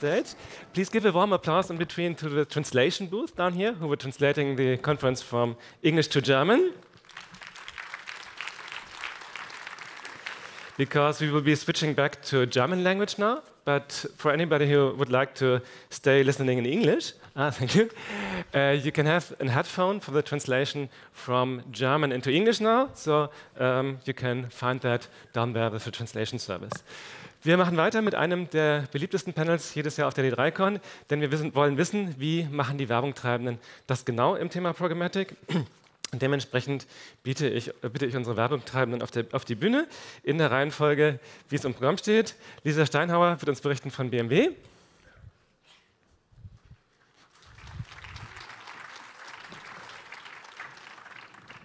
stage. Please give a warm applause in between to the translation booth down here, who were translating the conference from English to German. Because we will be switching back to German language now, but for anybody who would like to stay listening in English, ah, thank you, uh, you can have a headphone for the translation from German into English now, so um, you can find that down there with the translation service. Wir machen weiter mit einem der beliebtesten Panels jedes Jahr auf der D3Con, denn wir wissen, wollen wissen, wie machen die Werbungtreibenden das genau im Thema Programmatic. Dementsprechend biete ich, bitte ich unsere Werbungtreibenden auf, der, auf die Bühne in der Reihenfolge, wie es im Programm steht. Lisa Steinhauer wird uns berichten von BMW.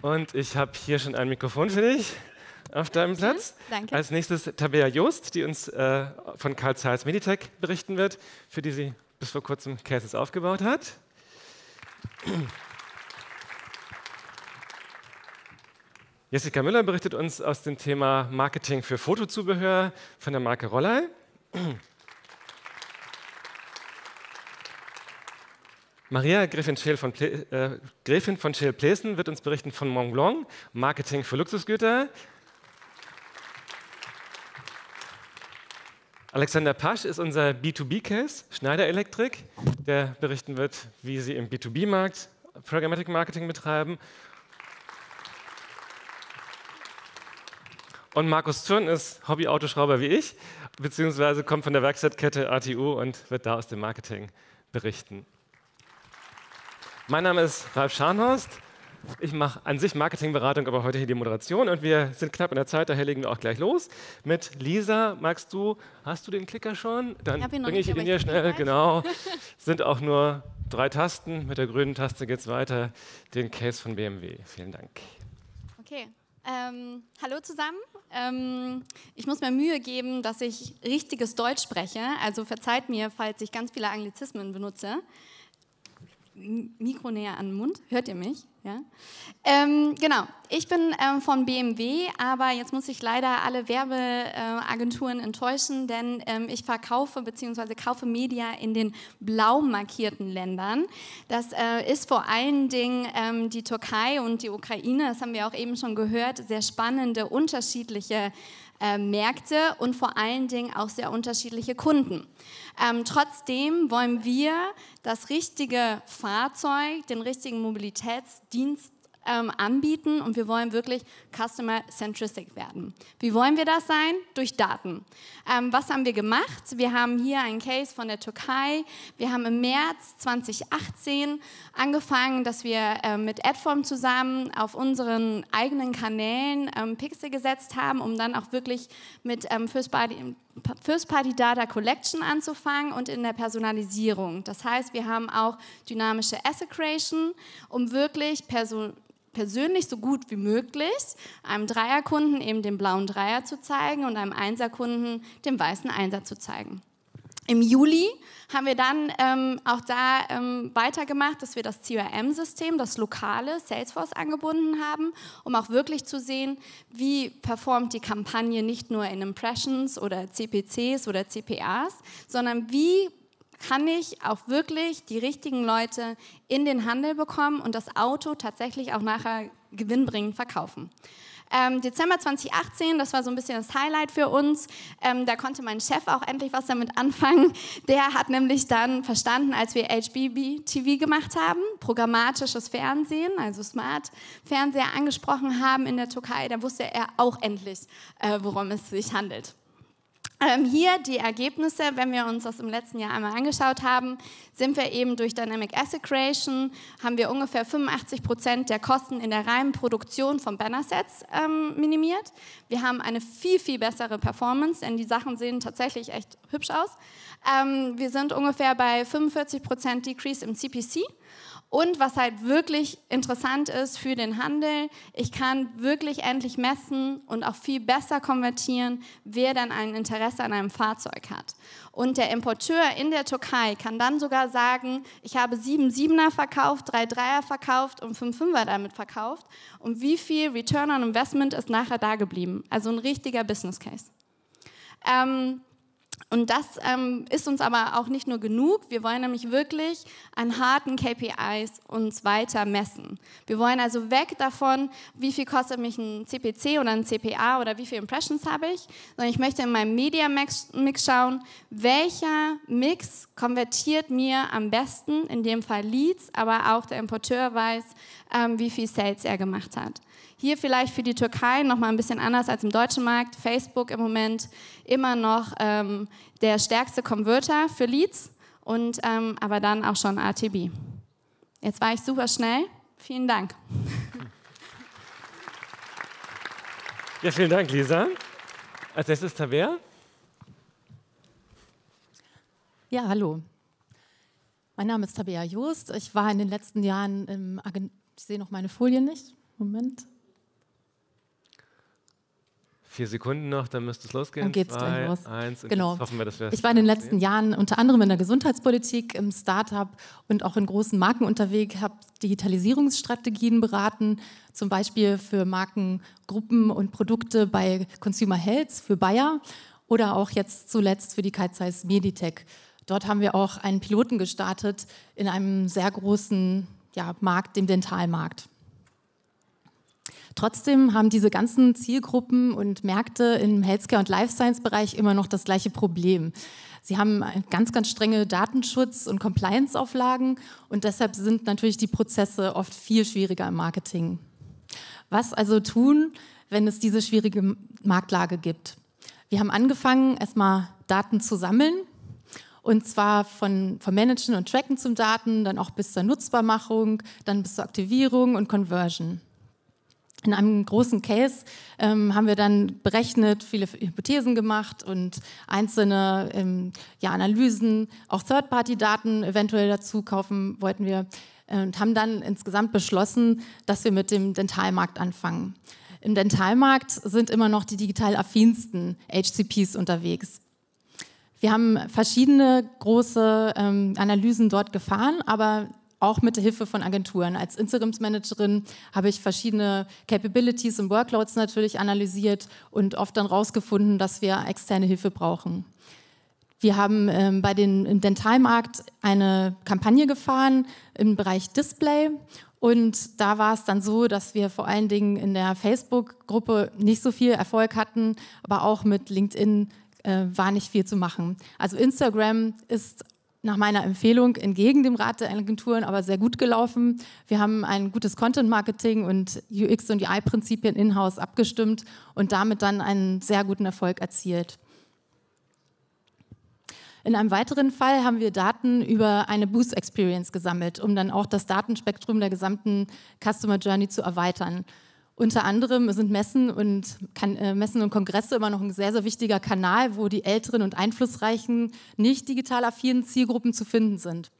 Und ich habe hier schon ein Mikrofon für dich auf deinem mhm, Platz. danke. Als nächstes Tabea Joost, die uns äh, von Karl Zeiss Meditech berichten wird, für die sie bis vor kurzem Cases aufgebaut hat. Jessica Müller berichtet uns aus dem Thema Marketing für Fotozubehör von der Marke Rollei. Maria Gräfin, von, äh, Gräfin von Scheel-Plesen wird uns berichten von Mont Blanc, Marketing für Luxusgüter. Alexander Pasch ist unser B2B-Case, Schneider Elektrik, der berichten wird, wie sie im B2B-Markt Programmatic Marketing betreiben. Und Markus Zürn ist Hobby-Autoschrauber wie ich, beziehungsweise kommt von der Werkstattkette ATU und wird da aus dem Marketing berichten. Mein Name ist Ralf Scharnhorst. Ich mache an sich Marketingberatung, aber heute hier die Moderation und wir sind knapp in der Zeit, daher legen wir auch gleich los. Mit Lisa, magst du, hast du den Klicker schon? Dann bringe ich ihn hier schnell, genau. sind auch nur drei Tasten. Mit der grünen Taste geht es weiter. Den Case von BMW. Vielen Dank. Okay. Ähm, hallo zusammen. Ähm, ich muss mir Mühe geben, dass ich richtiges Deutsch spreche. Also verzeiht mir, falls ich ganz viele Anglizismen benutze. Mikro näher an den Mund. Hört ihr mich? Ja? Ähm, genau, ich bin ähm, von BMW, aber jetzt muss ich leider alle Werbeagenturen äh, enttäuschen, denn ähm, ich verkaufe bzw. kaufe Media in den blau markierten Ländern. Das äh, ist vor allen Dingen ähm, die Türkei und die Ukraine, das haben wir auch eben schon gehört, sehr spannende, unterschiedliche äh, Märkte und vor allen Dingen auch sehr unterschiedliche Kunden. Ähm, trotzdem wollen wir das richtige Fahrzeug, den richtigen Mobilitätsdienst ähm, anbieten und wir wollen wirklich Customer Centric werden. Wie wollen wir das sein? Durch Daten. Ähm, was haben wir gemacht? Wir haben hier einen Case von der Türkei. Wir haben im März 2018 angefangen, dass wir äh, mit Adform zusammen auf unseren eigenen Kanälen ähm, Pixel gesetzt haben, um dann auch wirklich mit ähm, First Party First Party Data Collection anzufangen und in der Personalisierung. Das heißt, wir haben auch dynamische Asset Creation, um wirklich person persönlich so gut wie möglich einem Dreierkunden eben den blauen Dreier zu zeigen und einem Einserkunden den weißen Einser zu zeigen. Im Juli haben wir dann ähm, auch da ähm, weitergemacht, dass wir das CRM-System, das lokale Salesforce angebunden haben, um auch wirklich zu sehen, wie performt die Kampagne nicht nur in Impressions oder CPCs oder CPAs, sondern wie kann ich auch wirklich die richtigen Leute in den Handel bekommen und das Auto tatsächlich auch nachher gewinnbringend verkaufen. Ähm, Dezember 2018, das war so ein bisschen das Highlight für uns. Ähm, da konnte mein Chef auch endlich was damit anfangen. Der hat nämlich dann verstanden, als wir HBB TV gemacht haben, programmatisches Fernsehen, also Smart Fernseher angesprochen haben in der Türkei, da wusste er auch endlich, äh, worum es sich handelt. Ähm, hier die Ergebnisse, wenn wir uns das im letzten Jahr einmal angeschaut haben, sind wir eben durch Dynamic Asset Creation, haben wir ungefähr 85 Prozent der Kosten in der reinen Produktion von Bannersets ähm, minimiert. Wir haben eine viel, viel bessere Performance, denn die Sachen sehen tatsächlich echt hübsch aus. Ähm, wir sind ungefähr bei 45 Prozent Decrease im CPC. Und was halt wirklich interessant ist für den Handel, ich kann wirklich endlich messen und auch viel besser konvertieren, wer dann ein Interesse an einem Fahrzeug hat. Und der Importeur in der Türkei kann dann sogar sagen, ich habe sieben er verkauft, drei er verkauft und fünf er damit verkauft. Und wie viel Return on Investment ist nachher da geblieben? Also ein richtiger Business Case. Ähm, und das ähm, ist uns aber auch nicht nur genug. Wir wollen nämlich wirklich an harten KPIs uns weiter messen. Wir wollen also weg davon, wie viel kostet mich ein CPC oder ein CPA oder wie viele Impressions habe ich, sondern ich möchte in meinem Media Mix schauen, welcher Mix konvertiert mir am besten, in dem Fall Leads, aber auch der Importeur weiß, ähm, wie viel Sales er gemacht hat. Hier vielleicht für die Türkei nochmal ein bisschen anders als im deutschen Markt. Facebook im Moment immer noch ähm, der stärkste Converter für Leads und ähm, aber dann auch schon ATB. Jetzt war ich super schnell. Vielen Dank. Ja, vielen Dank, Lisa. Als nächstes Taber. Ja, hallo. Mein Name ist Tabea Joost. Ich war in den letzten Jahren im Agent ich sehe noch meine Folien nicht. Moment. Vier Sekunden noch, dann müsste es losgehen. Dann geht es gleich los. Eins, genau. hoffen wir, dass wir ich war in den letzten sehen. Jahren unter anderem in der Gesundheitspolitik, im Startup und auch in großen Marken unterwegs, habe Digitalisierungsstrategien beraten, zum Beispiel für Markengruppen und Produkte bei Consumer Health für Bayer oder auch jetzt zuletzt für die Kaizais Meditech. Dort haben wir auch einen Piloten gestartet in einem sehr großen ja, Markt, dem Dentalmarkt. Trotzdem haben diese ganzen Zielgruppen und Märkte im Healthcare- und Life Science-Bereich immer noch das gleiche Problem. Sie haben ganz, ganz strenge Datenschutz- und Compliance-Auflagen und deshalb sind natürlich die Prozesse oft viel schwieriger im Marketing. Was also tun, wenn es diese schwierige Marktlage gibt? Wir haben angefangen, erstmal Daten zu sammeln, und zwar von, vom Managen und Tracken zum Daten, dann auch bis zur Nutzbarmachung, dann bis zur Aktivierung und Conversion in einem großen Case ähm, haben wir dann berechnet, viele Hypothesen gemacht und einzelne ähm, ja, Analysen, auch Third-Party-Daten eventuell dazu kaufen wollten wir äh, und haben dann insgesamt beschlossen, dass wir mit dem Dentalmarkt anfangen. Im Dentalmarkt sind immer noch die digital affinsten HCPs unterwegs. Wir haben verschiedene große ähm, Analysen dort gefahren, aber auch mit der Hilfe von Agenturen. Als Interimsmanagerin habe ich verschiedene Capabilities und Workloads natürlich analysiert und oft dann rausgefunden, dass wir externe Hilfe brauchen. Wir haben ähm, bei den, im Dentalmarkt eine Kampagne gefahren im Bereich Display. Und da war es dann so, dass wir vor allen Dingen in der Facebook-Gruppe nicht so viel Erfolg hatten, aber auch mit LinkedIn äh, war nicht viel zu machen. Also Instagram ist nach meiner Empfehlung entgegen dem Rat der Agenturen aber sehr gut gelaufen. Wir haben ein gutes Content-Marketing und UX- und UI-Prinzipien in-house abgestimmt und damit dann einen sehr guten Erfolg erzielt. In einem weiteren Fall haben wir Daten über eine boost Experience gesammelt, um dann auch das Datenspektrum der gesamten Customer Journey zu erweitern. Unter anderem sind Messen und, kann, äh, Messen und Kongresse immer noch ein sehr, sehr wichtiger Kanal, wo die älteren und einflussreichen, nicht digital affinen Zielgruppen zu finden sind.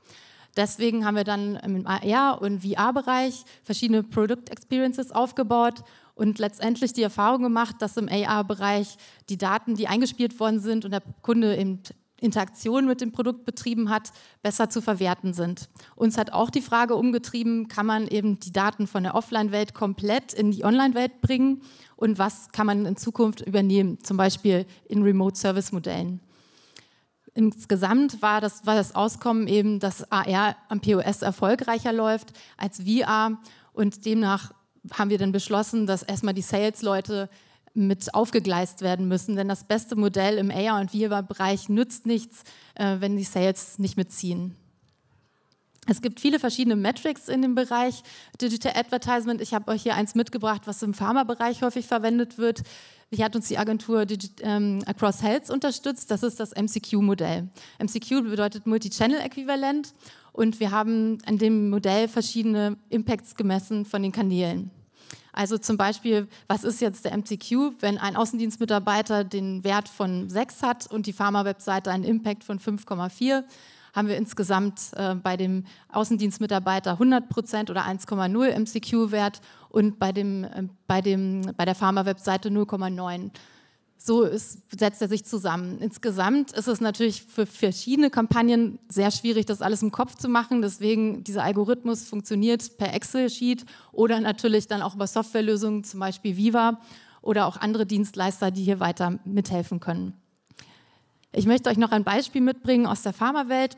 Deswegen haben wir dann im AR- und VR-Bereich verschiedene Product Experiences aufgebaut und letztendlich die Erfahrung gemacht, dass im AR-Bereich die Daten, die eingespielt worden sind und der Kunde eben Interaktion mit dem Produkt betrieben hat, besser zu verwerten sind. Uns hat auch die Frage umgetrieben, kann man eben die Daten von der Offline-Welt komplett in die Online-Welt bringen und was kann man in Zukunft übernehmen, zum Beispiel in Remote-Service-Modellen. Insgesamt war das, war das Auskommen eben, dass AR am POS erfolgreicher läuft als VR und demnach haben wir dann beschlossen, dass erstmal die Sales-Leute mit aufgegleist werden müssen, denn das beste Modell im AR- und VR-Bereich nützt nichts, äh, wenn die Sales nicht mitziehen. Es gibt viele verschiedene Metrics in dem Bereich Digital Advertisement. Ich habe euch hier eins mitgebracht, was im Pharma-Bereich häufig verwendet wird. Hier hat uns die Agentur Digi ähm, Across Health unterstützt. Das ist das MCQ-Modell. MCQ bedeutet Multi-Channel-Äquivalent und wir haben an dem Modell verschiedene Impacts gemessen von den Kanälen. Also zum Beispiel, was ist jetzt der MCQ, wenn ein Außendienstmitarbeiter den Wert von 6 hat und die Pharma-Webseite einen Impact von 5,4? haben wir insgesamt äh, bei dem Außendienstmitarbeiter 100 oder 1,0 MCQ-Wert und bei, dem, äh, bei, dem, bei der Pharma-Webseite 0,9 so ist, setzt er sich zusammen. Insgesamt ist es natürlich für verschiedene Kampagnen sehr schwierig, das alles im Kopf zu machen. Deswegen, dieser Algorithmus funktioniert per Excel-Sheet oder natürlich dann auch über Softwarelösungen, zum Beispiel Viva oder auch andere Dienstleister, die hier weiter mithelfen können. Ich möchte euch noch ein Beispiel mitbringen aus der Pharmawelt.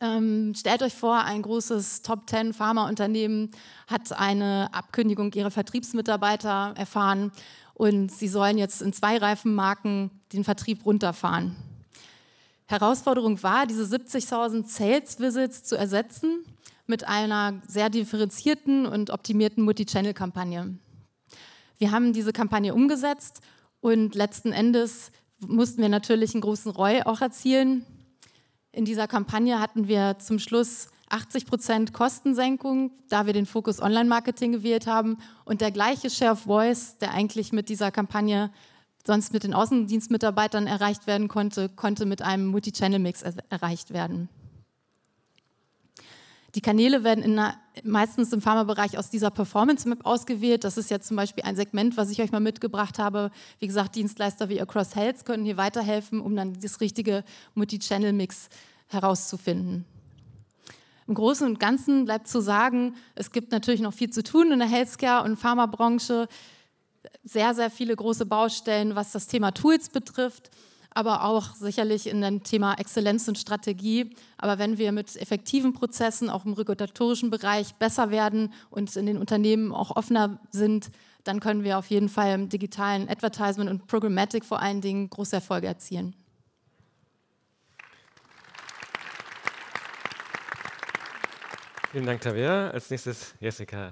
Ähm, stellt euch vor, ein großes Top 10 Pharmaunternehmen hat eine Abkündigung ihrer Vertriebsmitarbeiter erfahren und sie sollen jetzt in zwei Reifenmarken den Vertrieb runterfahren. Herausforderung war, diese 70.000 Sales Visits zu ersetzen mit einer sehr differenzierten und optimierten Multi-Channel-Kampagne. Wir haben diese Kampagne umgesetzt und letzten Endes mussten wir natürlich einen großen Roy auch erzielen. In dieser Kampagne hatten wir zum Schluss 80 Prozent Kostensenkung, da wir den Fokus Online-Marketing gewählt haben und der gleiche Share of Voice, der eigentlich mit dieser Kampagne sonst mit den Außendienstmitarbeitern erreicht werden konnte, konnte mit einem Multi-Channel-Mix er erreicht werden. Die Kanäle werden einer, meistens im Pharma-Bereich aus dieser Performance-Map ausgewählt. Das ist jetzt zum Beispiel ein Segment, was ich euch mal mitgebracht habe. Wie gesagt, Dienstleister wie Across Health können hier weiterhelfen, um dann das richtige Multi-Channel-Mix herauszufinden. Im Großen und Ganzen bleibt zu sagen, es gibt natürlich noch viel zu tun in der Healthcare- und Pharmabranche. Sehr, sehr viele große Baustellen, was das Thema Tools betrifft, aber auch sicherlich in dem Thema Exzellenz und Strategie. Aber wenn wir mit effektiven Prozessen auch im regulatorischen Bereich besser werden und in den Unternehmen auch offener sind, dann können wir auf jeden Fall im digitalen Advertisement und Programmatic vor allen Dingen große Erfolge erzielen. Vielen Dank, Tavia. Als nächstes Jessica.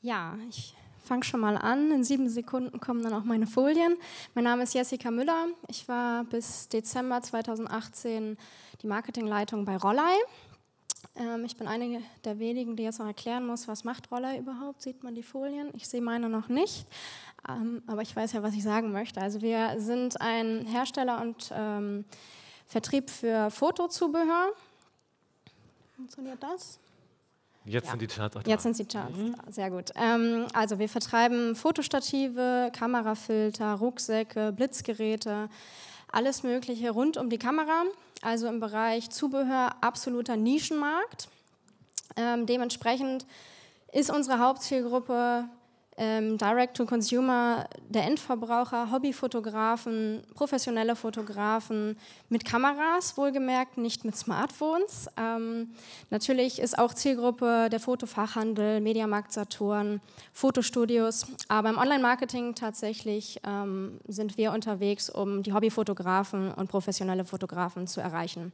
Ja, ich fange schon mal an. In sieben Sekunden kommen dann auch meine Folien. Mein Name ist Jessica Müller. Ich war bis Dezember 2018 die Marketingleitung bei Rollei. Ähm, ich bin eine der wenigen, die jetzt noch erklären muss, was macht Rollei überhaupt. Sieht man die Folien? Ich sehe meine noch nicht. Ähm, aber ich weiß ja, was ich sagen möchte. Also wir sind ein Hersteller und ähm, Vertrieb für Fotozubehör. Funktioniert das? Jetzt ja. sind die Charts auch da. Jetzt sind die Charts mhm. da. Sehr gut. Ähm, also wir vertreiben Fotostative, Kamerafilter, Rucksäcke, Blitzgeräte, alles Mögliche rund um die Kamera. Also im Bereich Zubehör absoluter Nischenmarkt. Ähm, dementsprechend ist unsere Hauptzielgruppe ähm, Direct-to-Consumer, der Endverbraucher, Hobbyfotografen, professionelle Fotografen mit Kameras, wohlgemerkt, nicht mit Smartphones. Ähm, natürlich ist auch Zielgruppe der Fotofachhandel, Mediamarkt Saturn, Fotostudios. Aber im Online-Marketing tatsächlich ähm, sind wir unterwegs, um die Hobbyfotografen und professionelle Fotografen zu erreichen.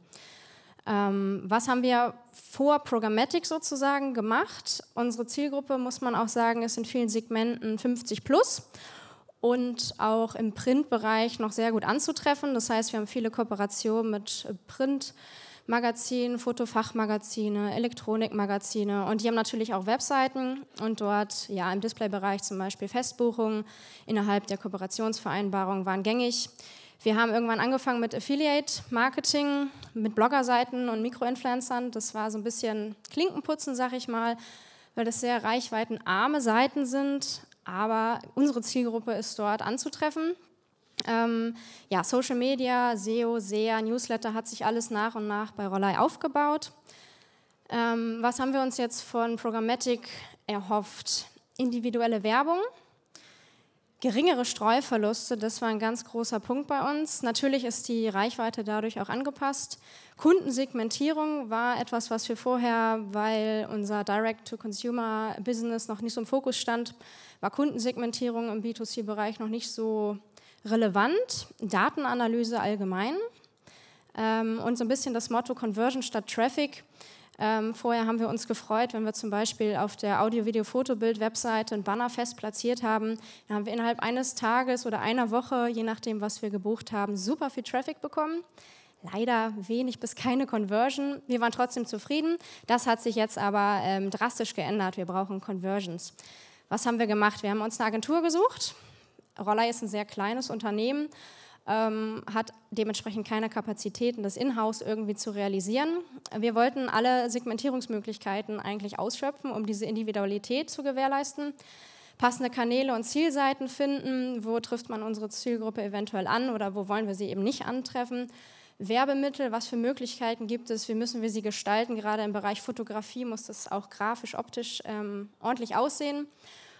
Ähm, was haben wir vor Programmatic sozusagen gemacht? Unsere Zielgruppe, muss man auch sagen, ist in vielen Segmenten 50 plus und auch im Printbereich noch sehr gut anzutreffen. Das heißt, wir haben viele Kooperationen mit Printmagazinen, Fotofachmagazine, Elektronikmagazine und die haben natürlich auch Webseiten und dort ja im Displaybereich zum Beispiel Festbuchungen innerhalb der Kooperationsvereinbarung waren gängig. Wir haben irgendwann angefangen mit Affiliate-Marketing, mit Bloggerseiten und Mikroinfluencern. Das war so ein bisschen Klinkenputzen, sag ich mal, weil das sehr reichweitenarme Seiten sind, aber unsere Zielgruppe ist dort anzutreffen. Ähm, ja, Social Media, SEO, SEA, Newsletter hat sich alles nach und nach bei Rollei aufgebaut. Ähm, was haben wir uns jetzt von Programmatic erhofft? Individuelle Werbung geringere Streuverluste, das war ein ganz großer Punkt bei uns. Natürlich ist die Reichweite dadurch auch angepasst. Kundensegmentierung war etwas, was wir vorher, weil unser Direct-to-Consumer-Business noch nicht so im Fokus stand, war Kundensegmentierung im B2C-Bereich noch nicht so relevant. Datenanalyse allgemein ähm, und so ein bisschen das Motto Conversion statt Traffic – ähm, vorher haben wir uns gefreut, wenn wir zum Beispiel auf der Audio-Video-Fotobild-Webseite ein Banner fest platziert haben. Da haben wir innerhalb eines Tages oder einer Woche, je nachdem, was wir gebucht haben, super viel Traffic bekommen. Leider wenig bis keine Conversion. Wir waren trotzdem zufrieden. Das hat sich jetzt aber ähm, drastisch geändert. Wir brauchen Conversions. Was haben wir gemacht? Wir haben uns eine Agentur gesucht. Rollei ist ein sehr kleines Unternehmen ähm, hat dementsprechend keine Kapazitäten, das in-house irgendwie zu realisieren. Wir wollten alle Segmentierungsmöglichkeiten eigentlich ausschöpfen, um diese Individualität zu gewährleisten. Passende Kanäle und Zielseiten finden, wo trifft man unsere Zielgruppe eventuell an oder wo wollen wir sie eben nicht antreffen. Werbemittel, was für Möglichkeiten gibt es, wie müssen wir sie gestalten. Gerade im Bereich Fotografie muss das auch grafisch, optisch ähm, ordentlich aussehen.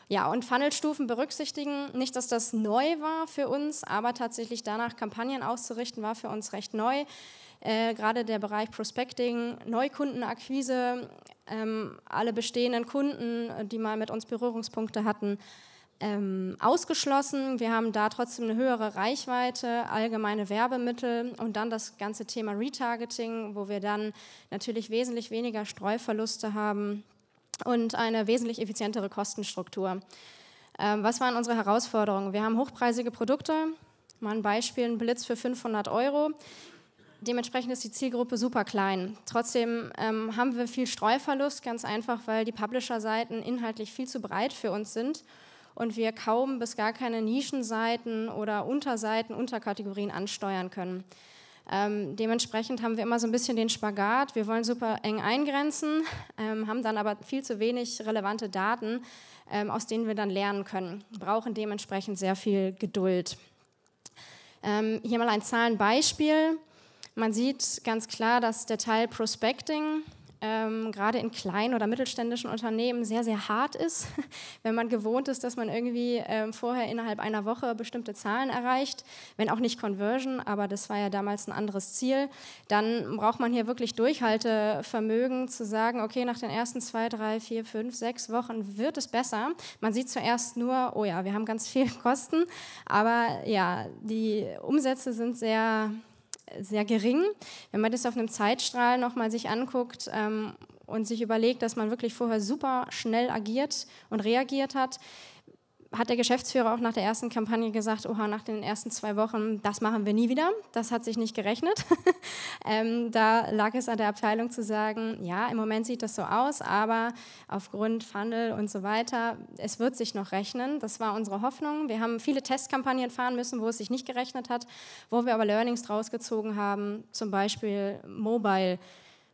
Ja, und Funnelstufen berücksichtigen, nicht, dass das neu war für uns, aber tatsächlich danach Kampagnen auszurichten, war für uns recht neu. Äh, gerade der Bereich Prospecting, Neukundenakquise, ähm, alle bestehenden Kunden, die mal mit uns Berührungspunkte hatten, ähm, ausgeschlossen. Wir haben da trotzdem eine höhere Reichweite, allgemeine Werbemittel und dann das ganze Thema Retargeting, wo wir dann natürlich wesentlich weniger Streuverluste haben und eine wesentlich effizientere Kostenstruktur. Ähm, was waren unsere Herausforderungen? Wir haben hochpreisige Produkte, mal ein Beispiel, ein Blitz für 500 Euro. Dementsprechend ist die Zielgruppe super klein. Trotzdem ähm, haben wir viel Streuverlust, ganz einfach, weil die Publisher-Seiten inhaltlich viel zu breit für uns sind und wir kaum bis gar keine Nischenseiten oder Unterseiten, Unterkategorien ansteuern können. Ähm, dementsprechend haben wir immer so ein bisschen den Spagat. Wir wollen super eng eingrenzen, ähm, haben dann aber viel zu wenig relevante Daten, ähm, aus denen wir dann lernen können. Brauchen dementsprechend sehr viel Geduld. Ähm, hier mal ein Zahlenbeispiel. Man sieht ganz klar, dass der Teil Prospecting ähm, gerade in kleinen oder mittelständischen Unternehmen sehr, sehr hart ist, wenn man gewohnt ist, dass man irgendwie ähm, vorher innerhalb einer Woche bestimmte Zahlen erreicht, wenn auch nicht Conversion, aber das war ja damals ein anderes Ziel, dann braucht man hier wirklich Durchhaltevermögen zu sagen, okay, nach den ersten zwei, drei, vier, fünf, sechs Wochen wird es besser. Man sieht zuerst nur, oh ja, wir haben ganz viel Kosten, aber ja, die Umsätze sind sehr sehr gering. Wenn man das auf einem Zeitstrahl nochmal sich anguckt ähm, und sich überlegt, dass man wirklich vorher super schnell agiert und reagiert hat, hat der Geschäftsführer auch nach der ersten Kampagne gesagt, oha, nach den ersten zwei Wochen, das machen wir nie wieder. Das hat sich nicht gerechnet. ähm, da lag es an der Abteilung zu sagen, ja, im Moment sieht das so aus, aber aufgrund Funnel und so weiter, es wird sich noch rechnen. Das war unsere Hoffnung. Wir haben viele Testkampagnen fahren müssen, wo es sich nicht gerechnet hat, wo wir aber Learnings draus gezogen haben, zum Beispiel Mobile.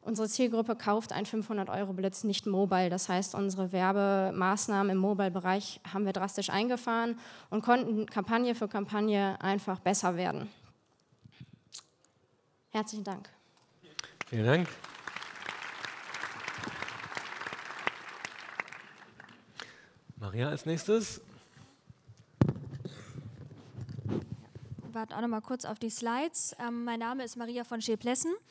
Unsere Zielgruppe kauft einen 500-Euro-Blitz nicht mobile. Das heißt, unsere Werbemaßnahmen im Mobile-Bereich haben wir drastisch eingefahren und konnten Kampagne für Kampagne einfach besser werden. Herzlichen Dank. Vielen Dank. Maria als nächstes. Ich warte auch noch mal kurz auf die Slides. Ähm, mein Name ist Maria von Scheplessen. plessen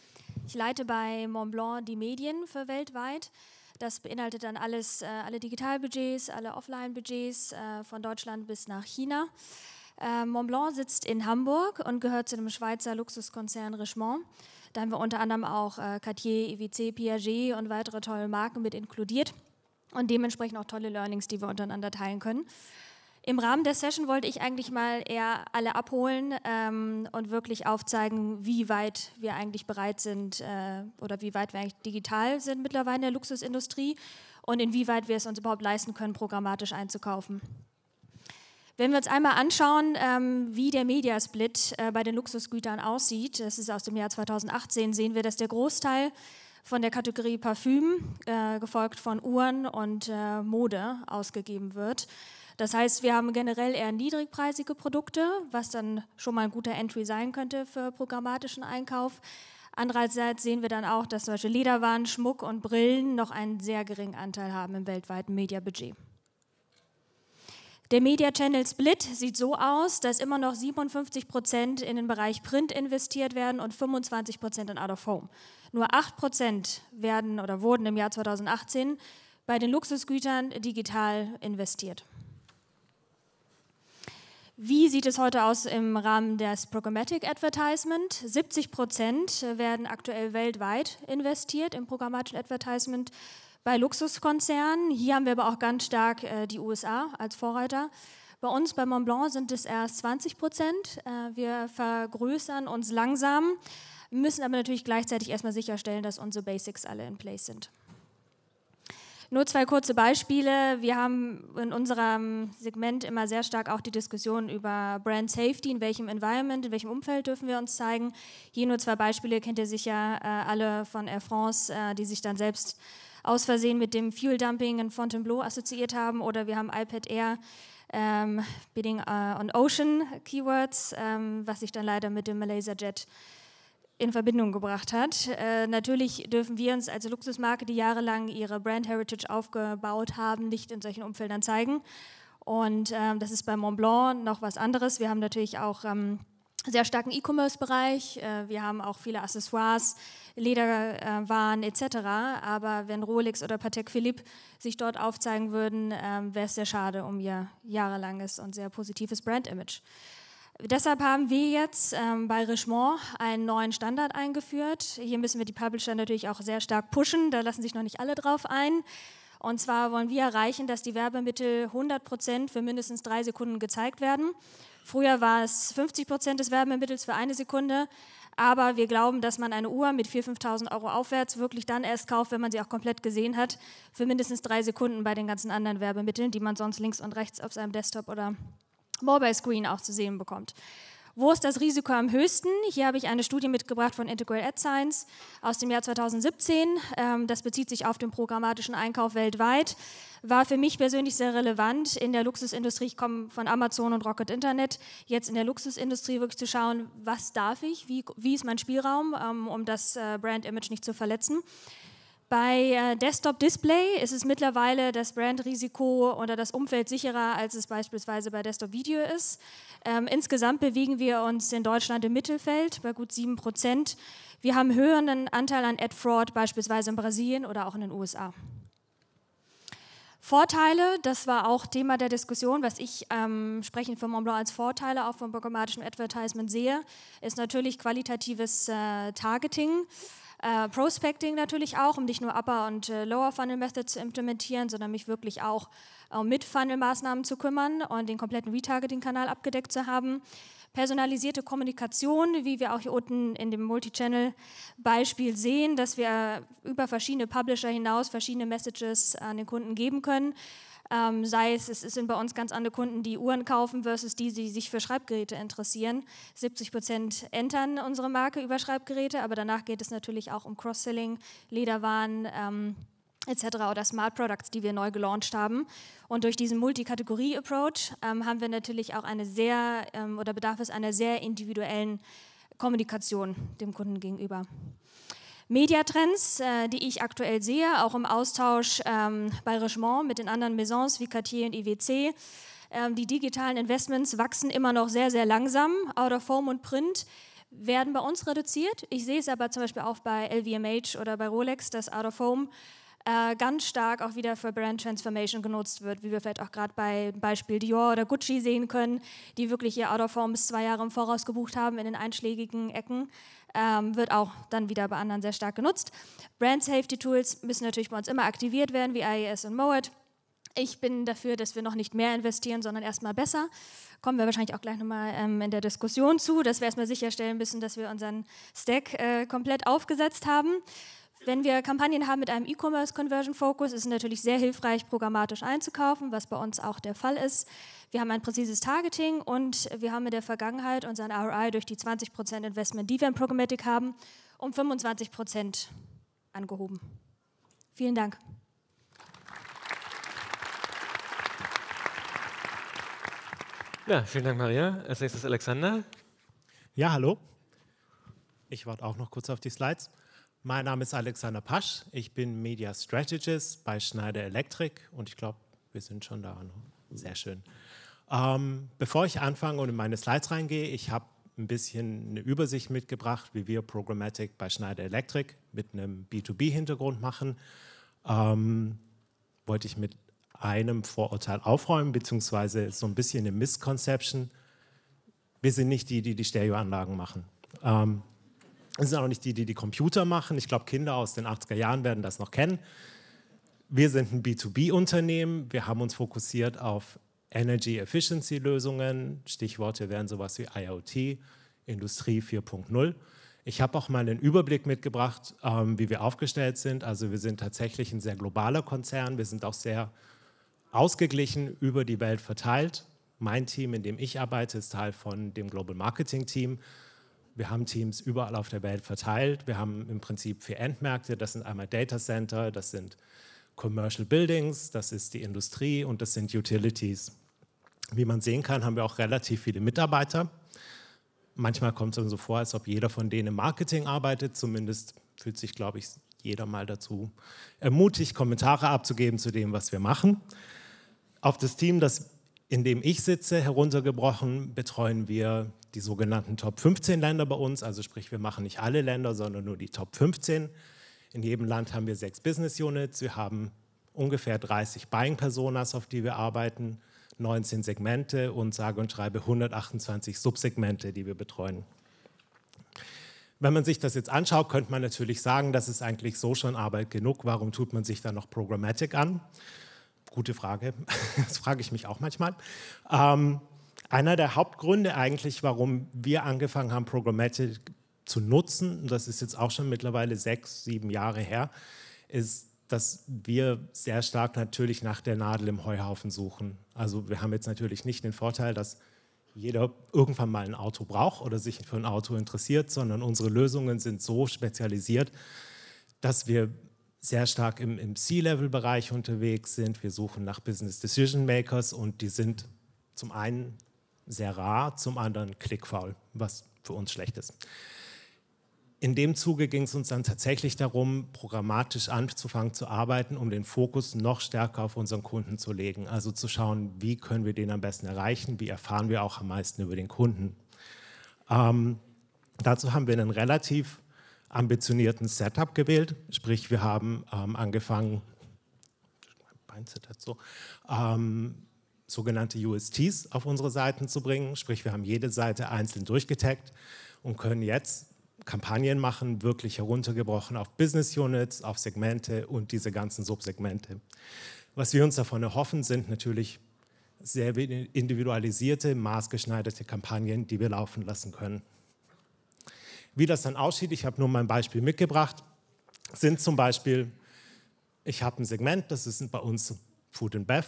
ich leite bei Montblanc die Medien für weltweit. Das beinhaltet dann alles, äh, alle Digitalbudgets, alle Offline-Budgets äh, von Deutschland bis nach China. Äh, Montblanc sitzt in Hamburg und gehört zu dem Schweizer Luxuskonzern Richemont. Da haben wir unter anderem auch Cartier, IWC, Piaget und weitere tolle Marken mit inkludiert und dementsprechend auch tolle Learnings, die wir untereinander teilen können. Im Rahmen der Session wollte ich eigentlich mal eher alle abholen ähm, und wirklich aufzeigen, wie weit wir eigentlich bereit sind äh, oder wie weit wir eigentlich digital sind mittlerweile in der Luxusindustrie und inwieweit wir es uns überhaupt leisten können, programmatisch einzukaufen. Wenn wir uns einmal anschauen, ähm, wie der Mediasplit äh, bei den Luxusgütern aussieht, das ist aus dem Jahr 2018, sehen wir, dass der Großteil von der Kategorie Parfüm, äh, gefolgt von Uhren und äh, Mode, ausgegeben wird. Das heißt, wir haben generell eher niedrigpreisige Produkte, was dann schon mal ein guter Entry sein könnte für programmatischen Einkauf. Andererseits sehen wir dann auch, dass solche Lederwaren, Schmuck und Brillen noch einen sehr geringen Anteil haben im weltweiten Mediabudget. Der Media Channel Split sieht so aus, dass immer noch 57 Prozent in den Bereich Print investiert werden und 25 Prozent in Out of Home. Nur 8 Prozent werden oder wurden im Jahr 2018 bei den Luxusgütern digital investiert. Wie sieht es heute aus im Rahmen des Programmatic Advertisement? 70 Prozent werden aktuell weltweit investiert im programmatischen Advertisement bei Luxuskonzernen. Hier haben wir aber auch ganz stark äh, die USA als Vorreiter. Bei uns bei Montblanc sind es erst 20 Prozent. Äh, wir vergrößern uns langsam, müssen aber natürlich gleichzeitig erstmal sicherstellen, dass unsere Basics alle in place sind. Nur zwei kurze Beispiele. Wir haben in unserem Segment immer sehr stark auch die Diskussion über Brand Safety, in welchem Environment, in welchem Umfeld dürfen wir uns zeigen. Hier nur zwei Beispiele, kennt ihr sicher äh, alle von Air France, äh, die sich dann selbst aus Versehen mit dem Fuel Dumping in Fontainebleau assoziiert haben. Oder wir haben iPad Air, ähm, Bidding on äh, Ocean Keywords, ähm, was sich dann leider mit dem Malaysia Jet in Verbindung gebracht hat. Äh, natürlich dürfen wir uns als Luxusmarke, die jahrelang ihre Brand Heritage aufgebaut haben, nicht in solchen Umfeldern zeigen. Und ähm, das ist bei Montblanc noch was anderes. Wir haben natürlich auch ähm, sehr starken E-Commerce-Bereich. Äh, wir haben auch viele Accessoires, Lederwaren äh, etc. Aber wenn Rolex oder Patek Philippe sich dort aufzeigen würden, ähm, wäre es sehr schade um ihr jahrelanges und sehr positives Brand-Image. Deshalb haben wir jetzt ähm, bei Richemont einen neuen Standard eingeführt. Hier müssen wir die Publisher natürlich auch sehr stark pushen, da lassen sich noch nicht alle drauf ein. Und zwar wollen wir erreichen, dass die Werbemittel 100 für mindestens drei Sekunden gezeigt werden. Früher war es 50 des Werbemittels für eine Sekunde, aber wir glauben, dass man eine Uhr mit 4.000, 5.000 Euro aufwärts wirklich dann erst kauft, wenn man sie auch komplett gesehen hat, für mindestens drei Sekunden bei den ganzen anderen Werbemitteln, die man sonst links und rechts auf seinem Desktop oder Mobile Screen auch zu sehen bekommt. Wo ist das Risiko am höchsten? Hier habe ich eine Studie mitgebracht von Integral Ad Science aus dem Jahr 2017. Ähm, das bezieht sich auf den programmatischen Einkauf weltweit. War für mich persönlich sehr relevant in der Luxusindustrie. Ich komme von Amazon und Rocket Internet. Jetzt in der Luxusindustrie wirklich zu schauen, was darf ich, wie, wie ist mein Spielraum, ähm, um das äh, Brand Image nicht zu verletzen. Bei äh, Desktop Display ist es mittlerweile das Brandrisiko oder das Umfeld sicherer, als es beispielsweise bei Desktop Video ist. Ähm, insgesamt bewegen wir uns in Deutschland im Mittelfeld bei gut 7 Prozent. Wir haben höheren Anteil an Ad Fraud beispielsweise in Brasilien oder auch in den USA. Vorteile, das war auch Thema der Diskussion, was ich ähm, sprechend für Montblanc als Vorteile auch vom programmatischen Advertisement sehe, ist natürlich qualitatives äh, Targeting. Äh, Prospecting natürlich auch, um nicht nur Upper- und äh, Lower-Funnel-Method zu implementieren, sondern mich wirklich auch äh, mit Funnel-Maßnahmen zu kümmern und den kompletten Retargeting-Kanal abgedeckt zu haben. Personalisierte Kommunikation, wie wir auch hier unten in dem Multi-Channel-Beispiel sehen, dass wir über verschiedene Publisher hinaus verschiedene Messages an den Kunden geben können ähm, sei es, es sind bei uns ganz andere Kunden, die Uhren kaufen versus die, die sich für Schreibgeräte interessieren. 70 Prozent entern unsere Marke über Schreibgeräte, aber danach geht es natürlich auch um Cross-Selling, Lederwaren. Ähm, etc. oder Smart Products, die wir neu gelauncht haben. Und durch diesen Multikategorie-Approach ähm, haben wir natürlich auch eine sehr ähm, oder bedarf es einer sehr individuellen Kommunikation dem Kunden gegenüber. Mediatrends, äh, die ich aktuell sehe, auch im Austausch ähm, bei Richemont mit den anderen Maisons wie Cartier und IWC. Ähm, die digitalen Investments wachsen immer noch sehr, sehr langsam. Out of Home und Print werden bei uns reduziert. Ich sehe es aber zum Beispiel auch bei LVMH oder bei Rolex, dass Out of Home äh, ganz stark auch wieder für Brand Transformation genutzt wird, wie wir vielleicht auch gerade bei Beispiel Dior oder Gucci sehen können, die wirklich ihr Out of Home bis zwei Jahre im Voraus gebucht haben in den einschlägigen Ecken ähm, wird auch dann wieder bei anderen sehr stark genutzt. Brand Safety Tools müssen natürlich bei uns immer aktiviert werden, wie IES und MOAT. Ich bin dafür, dass wir noch nicht mehr investieren, sondern erstmal besser. Kommen wir wahrscheinlich auch gleich nochmal ähm, in der Diskussion zu, dass wir erstmal sicherstellen müssen, dass wir unseren Stack äh, komplett aufgesetzt haben. Wenn wir Kampagnen haben mit einem E-Commerce Conversion Focus, ist es natürlich sehr hilfreich, programmatisch einzukaufen, was bei uns auch der Fall ist. Wir haben ein präzises Targeting und wir haben in der Vergangenheit unseren ROI durch die 20% Investment, die wir in Programmatic haben, um 25% angehoben. Vielen Dank. Ja, vielen Dank, Maria. Als nächstes Alexander. Ja, hallo. Ich warte auch noch kurz auf die Slides. Mein Name ist Alexander Pasch. Ich bin Media Strategist bei Schneider Electric und ich glaube, wir sind schon da. Ne? Sehr schön. Ähm, bevor ich anfange und in meine Slides reingehe, ich habe ein bisschen eine Übersicht mitgebracht, wie wir Programmatic bei Schneider Electric mit einem B2B-Hintergrund machen. Ähm, wollte ich mit einem Vorurteil aufräumen, beziehungsweise so ein bisschen eine Misconception. Wir sind nicht die, die die Stereoanlagen machen. Ähm, das sind auch nicht die, die die Computer machen. Ich glaube, Kinder aus den 80er Jahren werden das noch kennen. Wir sind ein B2B-Unternehmen. Wir haben uns fokussiert auf Energy Efficiency Lösungen. Stichworte wären sowas wie IoT, Industrie 4.0. Ich habe auch mal einen Überblick mitgebracht, ähm, wie wir aufgestellt sind. Also wir sind tatsächlich ein sehr globaler Konzern. Wir sind auch sehr ausgeglichen über die Welt verteilt. Mein Team, in dem ich arbeite, ist Teil von dem Global Marketing Team. Wir haben Teams überall auf der Welt verteilt. Wir haben im Prinzip vier Endmärkte. Das sind einmal Data Center, das sind Commercial Buildings, das ist die Industrie und das sind Utilities. Wie man sehen kann, haben wir auch relativ viele Mitarbeiter. Manchmal kommt es uns so vor, als ob jeder von denen im Marketing arbeitet. Zumindest fühlt sich, glaube ich, jeder mal dazu ermutigt, Kommentare abzugeben zu dem, was wir machen. Auf das Team, das in dem ich sitze, heruntergebrochen, betreuen wir die sogenannten Top 15 Länder bei uns. Also sprich, wir machen nicht alle Länder, sondern nur die Top 15. In jedem Land haben wir sechs Business Units. Wir haben ungefähr 30 Buying Personas, auf die wir arbeiten, 19 Segmente und sage und schreibe 128 Subsegmente, die wir betreuen. Wenn man sich das jetzt anschaut, könnte man natürlich sagen, das ist eigentlich so schon Arbeit genug. Warum tut man sich da noch Programmatic an? Gute Frage. Das frage ich mich auch manchmal. Ähm, einer der Hauptgründe eigentlich, warum wir angefangen haben, Programmatic zu nutzen, das ist jetzt auch schon mittlerweile sechs, sieben Jahre her, ist, dass wir sehr stark natürlich nach der Nadel im Heuhaufen suchen. Also wir haben jetzt natürlich nicht den Vorteil, dass jeder irgendwann mal ein Auto braucht oder sich für ein Auto interessiert, sondern unsere Lösungen sind so spezialisiert, dass wir sehr stark im, im C-Level-Bereich unterwegs sind. Wir suchen nach Business Decision Makers und die sind zum einen sehr rar, zum anderen klickfaul, was für uns schlecht ist. In dem Zuge ging es uns dann tatsächlich darum, programmatisch anzufangen zu arbeiten, um den Fokus noch stärker auf unseren Kunden zu legen. Also zu schauen, wie können wir den am besten erreichen, wie erfahren wir auch am meisten über den Kunden. Ähm, dazu haben wir einen relativ ambitionierten Setup gewählt. Sprich, wir haben ähm, angefangen, so, ähm, sogenannte USTs auf unsere Seiten zu bringen. Sprich, wir haben jede Seite einzeln durchgetaggt und können jetzt Kampagnen machen, wirklich heruntergebrochen auf Business Units, auf Segmente und diese ganzen Subsegmente. Was wir uns davon erhoffen, sind natürlich sehr individualisierte, maßgeschneiderte Kampagnen, die wir laufen lassen können. Wie das dann aussieht, ich habe nur mein Beispiel mitgebracht, sind zum Beispiel, ich habe ein Segment, das ist bei uns Food and Bev.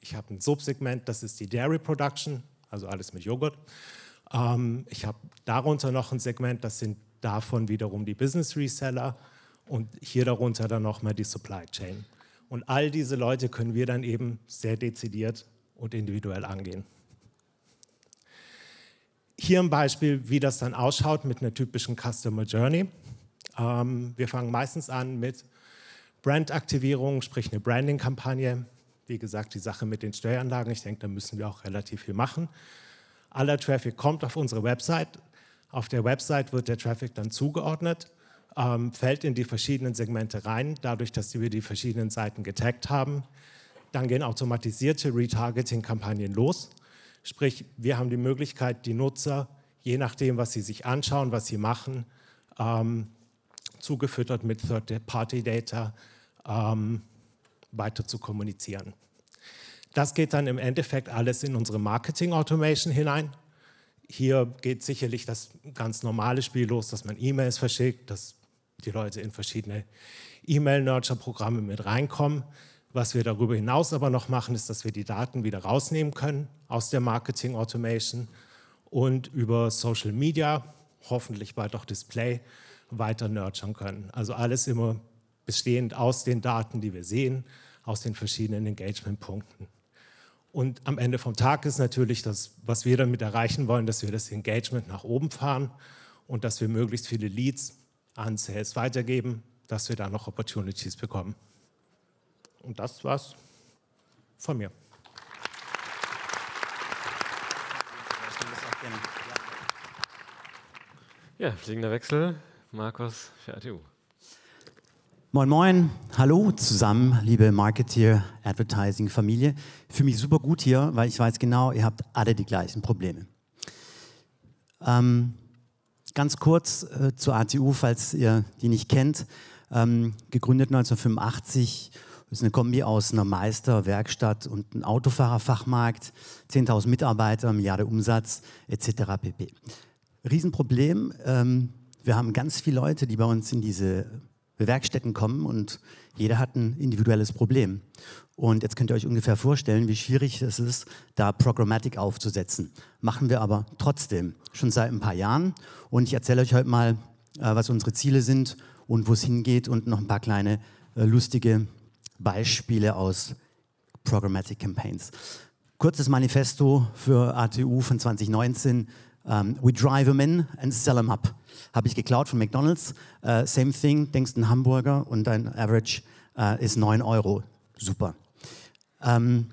Ich habe ein Subsegment, das ist die Dairy Production, also alles mit Joghurt. Ähm, ich habe darunter noch ein Segment, das sind davon wiederum die Business Reseller und hier darunter dann nochmal die Supply Chain. Und all diese Leute können wir dann eben sehr dezidiert und individuell angehen. Hier ein Beispiel, wie das dann ausschaut mit einer typischen Customer Journey. Ähm, wir fangen meistens an mit Brandaktivierung, sprich eine Branding-Kampagne. Wie gesagt, die Sache mit den Steueranlagen, ich denke, da müssen wir auch relativ viel machen. Aller Traffic kommt auf unsere Website. Auf der Website wird der Traffic dann zugeordnet, ähm, fällt in die verschiedenen Segmente rein, dadurch, dass wir die verschiedenen Seiten getaggt haben. Dann gehen automatisierte Retargeting-Kampagnen los. Sprich, wir haben die Möglichkeit, die Nutzer, je nachdem, was sie sich anschauen, was sie machen, ähm, zugefüttert mit Third-Party-Data ähm, weiter zu kommunizieren. Das geht dann im Endeffekt alles in unsere Marketing-Automation hinein. Hier geht sicherlich das ganz normale Spiel los, dass man E-Mails verschickt, dass die Leute in verschiedene E-Mail-Nurture-Programme mit reinkommen. Was wir darüber hinaus aber noch machen, ist, dass wir die Daten wieder rausnehmen können aus der Marketing Automation und über Social Media, hoffentlich bald auch Display, weiter nurturen können. Also alles immer bestehend aus den Daten, die wir sehen, aus den verschiedenen Engagement-Punkten. Und am Ende vom Tag ist natürlich das, was wir damit erreichen wollen, dass wir das Engagement nach oben fahren und dass wir möglichst viele Leads an Sales weitergeben, dass wir da noch Opportunities bekommen. Und das war's von mir. Ja, fliegender Wechsel. Markus für ATU. Moin, moin. Hallo zusammen, liebe Marketeer, Advertising, Familie. Fühle mich super gut hier, weil ich weiß genau, ihr habt alle die gleichen Probleme. Ähm, ganz kurz äh, zur ATU, falls ihr die nicht kennt. Ähm, gegründet 1985 das ist eine Kombi aus einer Meisterwerkstatt und einem Autofahrerfachmarkt, 10.000 Mitarbeiter, Milliarde Umsatz etc. pp. Riesenproblem. Ähm, wir haben ganz viele Leute, die bei uns in diese Werkstätten kommen und jeder hat ein individuelles Problem. Und jetzt könnt ihr euch ungefähr vorstellen, wie schwierig es ist, da Programmatik aufzusetzen. Machen wir aber trotzdem, schon seit ein paar Jahren. Und ich erzähle euch heute mal, äh, was unsere Ziele sind und wo es hingeht und noch ein paar kleine äh, lustige Beispiele aus Programmatic Campaigns. Kurzes Manifesto für ATU von 2019. Um, ähm, we drive them in and sell them up. Habe ich geklaut von McDonald's. Uh, same thing, denkst ein Hamburger und dein Average uh, ist 9 Euro. Super. Um, ähm,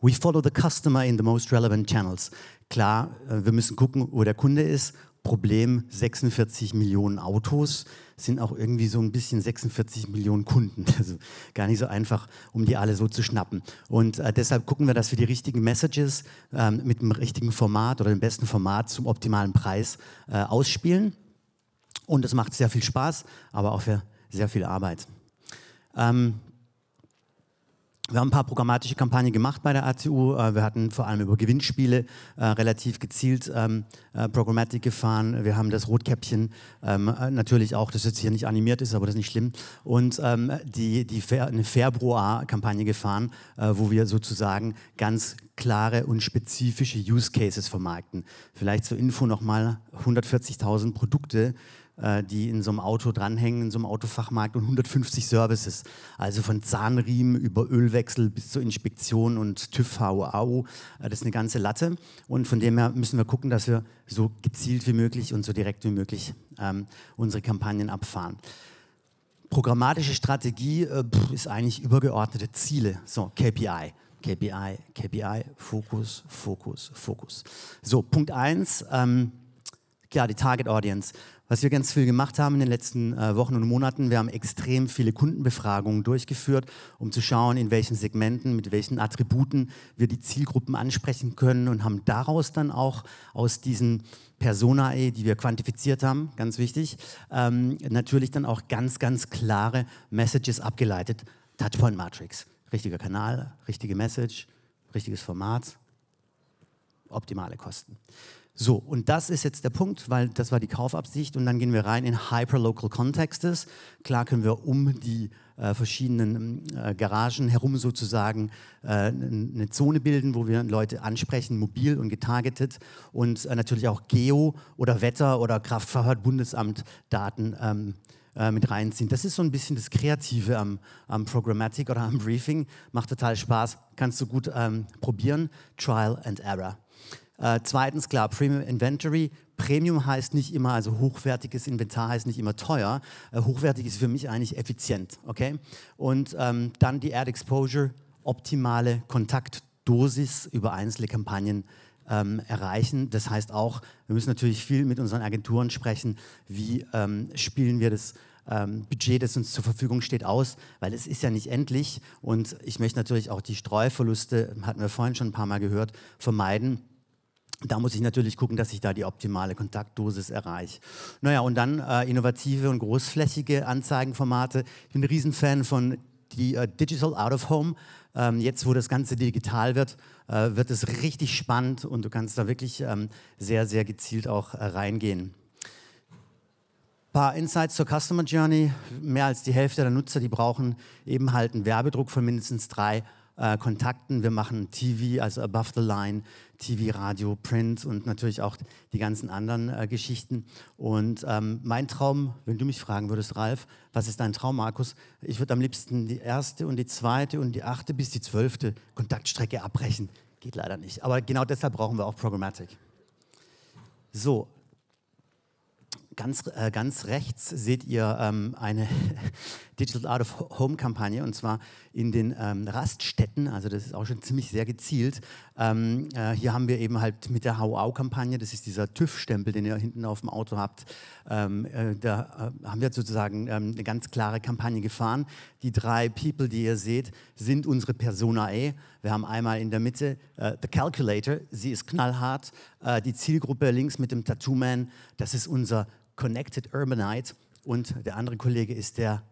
we follow the customer in the most relevant channels. Klar, äh, wir müssen gucken, wo der Kunde ist. Problem 46 Millionen Autos sind auch irgendwie so ein bisschen 46 Millionen Kunden. Also gar nicht so einfach, um die alle so zu schnappen. Und äh, deshalb gucken wir, dass wir die richtigen Messages ähm, mit dem richtigen Format oder dem besten Format zum optimalen Preis äh, ausspielen. Und das macht sehr viel Spaß, aber auch für sehr viel Arbeit. Ähm, wir haben ein paar programmatische Kampagnen gemacht bei der ACU. Äh, wir hatten vor allem über Gewinnspiele äh, relativ gezielt ähm, äh, Programmatik gefahren. Wir haben das Rotkäppchen ähm, äh, natürlich auch, das jetzt hier nicht animiert ist, aber das ist nicht schlimm. Und ähm, die, die Fair, eine Februar-Kampagne gefahren, äh, wo wir sozusagen ganz klare und spezifische Use Cases vermarkten. Vielleicht zur Info nochmal 140.000 Produkte äh, die in so einem Auto dranhängen, in so einem Autofachmarkt und 150 Services. Also von Zahnriemen über Ölwechsel bis zur Inspektion und TÜV AU. Äh, das ist eine ganze Latte. Und von dem her müssen wir gucken, dass wir so gezielt wie möglich und so direkt wie möglich ähm, unsere Kampagnen abfahren. Programmatische Strategie äh, ist eigentlich übergeordnete Ziele, so KPI. KPI, KPI, Fokus, Fokus, Fokus. So, Punkt 1, ähm, ja, die Target Audience. Was wir ganz viel gemacht haben in den letzten äh, Wochen und Monaten, wir haben extrem viele Kundenbefragungen durchgeführt, um zu schauen, in welchen Segmenten, mit welchen Attributen wir die Zielgruppen ansprechen können und haben daraus dann auch aus diesen Personae, die wir quantifiziert haben, ganz wichtig, ähm, natürlich dann auch ganz, ganz klare Messages abgeleitet. Touchpoint Matrix, richtiger Kanal, richtige Message, richtiges Format, optimale Kosten. So, und das ist jetzt der Punkt, weil das war die Kaufabsicht und dann gehen wir rein in Hyperlocal Contextes. Klar können wir um die äh, verschiedenen ähm, äh, Garagen herum sozusagen äh, eine Zone bilden, wo wir Leute ansprechen, mobil und getargetet und äh, natürlich auch Geo- oder Wetter- oder kraftfahrrad Bundesamt Daten ähm, äh, mit reinziehen. Das ist so ein bisschen das Kreative am, am Programmatic oder am Briefing. Macht total Spaß, kannst du gut ähm, probieren. Trial and Error. Äh, zweitens, klar, Premium Inventory. Premium heißt nicht immer, also hochwertiges Inventar heißt nicht immer teuer. Äh, hochwertig ist für mich eigentlich effizient, okay? Und ähm, dann die Ad Exposure, optimale Kontaktdosis über einzelne Kampagnen ähm, erreichen. Das heißt auch, wir müssen natürlich viel mit unseren Agenturen sprechen, wie ähm, spielen wir das ähm, Budget, das uns zur Verfügung steht, aus, weil es ist ja nicht endlich und ich möchte natürlich auch die Streuverluste, hatten wir vorhin schon ein paar Mal gehört, vermeiden da muss ich natürlich gucken, dass ich da die optimale Kontaktdosis erreiche. Naja, und dann äh, innovative und großflächige Anzeigenformate. Ich bin ein Riesenfan von die äh, Digital Out of Home. Ähm, jetzt, wo das Ganze digital wird, äh, wird es richtig spannend und du kannst da wirklich ähm, sehr, sehr gezielt auch äh, reingehen. Ein paar Insights zur Customer Journey. Mehr als die Hälfte der Nutzer, die brauchen eben halt einen Werbedruck von mindestens drei äh, Kontakten. Wir machen TV, also Above the Line, TV, Radio, Print und natürlich auch die ganzen anderen äh, Geschichten. Und ähm, mein Traum, wenn du mich fragen würdest, Ralf, was ist dein Traum, Markus? Ich würde am liebsten die erste und die zweite und die achte bis die zwölfte Kontaktstrecke abbrechen. Geht leider nicht. Aber genau deshalb brauchen wir auch Programmatic. So, ganz, äh, ganz rechts seht ihr ähm, eine Digital Art of Home Kampagne und zwar in den ähm, Raststätten. Also das ist auch schon ziemlich sehr gezielt. Ähm, äh, hier haben wir eben halt mit der Hauau-Kampagne, das ist dieser TÜV-Stempel, den ihr hinten auf dem Auto habt. Ähm, äh, da äh, haben wir sozusagen ähm, eine ganz klare Kampagne gefahren. Die drei People, die ihr seht, sind unsere Persona E. Wir haben einmal in der Mitte äh, The Calculator, sie ist knallhart. Äh, die Zielgruppe links mit dem Tattoo Man, das ist unser Connected Urbanite und der andere Kollege ist der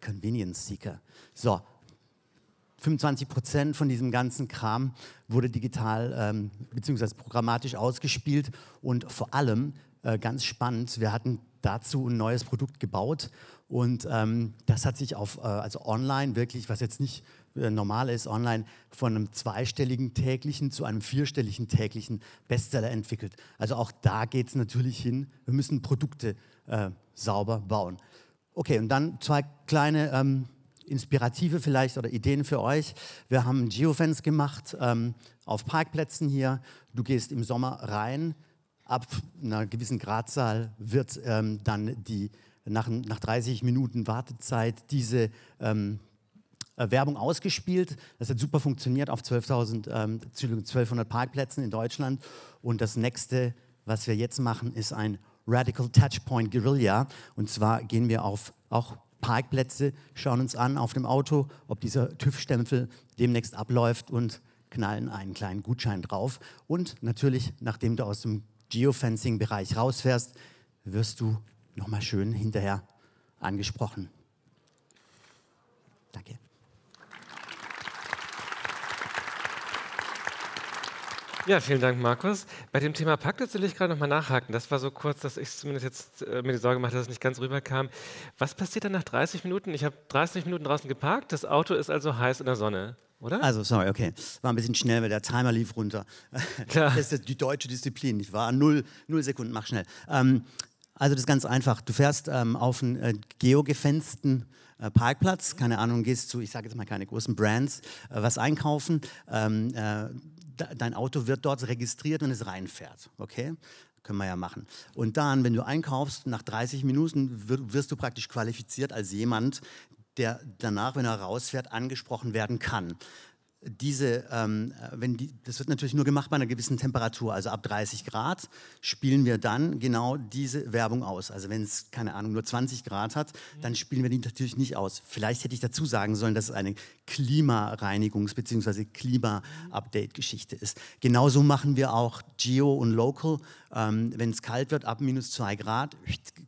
Convenience Seeker. So, 25 Prozent von diesem ganzen Kram wurde digital ähm, bzw. programmatisch ausgespielt und vor allem äh, ganz spannend, wir hatten dazu ein neues Produkt gebaut und ähm, das hat sich auf äh, also online wirklich, was jetzt nicht äh, normal ist online, von einem zweistelligen täglichen zu einem vierstelligen täglichen Bestseller entwickelt. Also auch da geht es natürlich hin, wir müssen Produkte äh, sauber bauen. Okay, und dann zwei kleine ähm, Inspirative vielleicht oder Ideen für euch. Wir haben Geofence gemacht ähm, auf Parkplätzen hier. Du gehst im Sommer rein, ab einer gewissen Gradzahl wird ähm, dann die nach, nach 30 Minuten Wartezeit diese ähm, äh, Werbung ausgespielt. Das hat super funktioniert auf 12.200 ähm, Parkplätzen in Deutschland. Und das nächste, was wir jetzt machen, ist ein Radical Touchpoint Guerilla. Und zwar gehen wir auf auch Parkplätze, schauen uns an auf dem Auto, ob dieser TÜV-Stempel demnächst abläuft und knallen einen kleinen Gutschein drauf. Und natürlich, nachdem du aus dem Geofencing-Bereich rausfährst, wirst du nochmal schön hinterher angesprochen. Danke. Ja, vielen Dank, Markus. Bei dem Thema Packlitz will ich gerade nochmal nachhaken. Das war so kurz, dass ich zumindest jetzt äh, mir die Sorge mache, dass es nicht ganz rüberkam. Was passiert dann nach 30 Minuten? Ich habe 30 Minuten draußen geparkt, das Auto ist also heiß in der Sonne. Oder? Also, sorry, okay. War ein bisschen schnell, weil der Timer lief runter. Klar. Das ist die deutsche Disziplin, nicht wahr? Null, null Sekunden, mach schnell. Ähm, also, das ist ganz einfach. Du fährst ähm, auf einen äh, geogefensten äh, Parkplatz, keine Ahnung, gehst zu, ich sage jetzt mal keine großen Brands, äh, was einkaufen. Ähm, äh, dein Auto wird dort registriert, und es reinfährt. Okay? Können wir ja machen. Und dann, wenn du einkaufst, nach 30 Minuten wirst du praktisch qualifiziert als jemand, der danach, wenn er rausfährt, angesprochen werden kann diese, ähm, äh, wenn die, das wird natürlich nur gemacht bei einer gewissen Temperatur, also ab 30 Grad spielen wir dann genau diese Werbung aus. Also wenn es, keine Ahnung, nur 20 Grad hat, dann spielen wir die natürlich nicht aus. Vielleicht hätte ich dazu sagen sollen, dass es eine Klimareinigungs- bzw. Klima-Update-Geschichte ist. Genauso machen wir auch Geo und Local. Ähm, wenn es kalt wird, ab minus 2 Grad,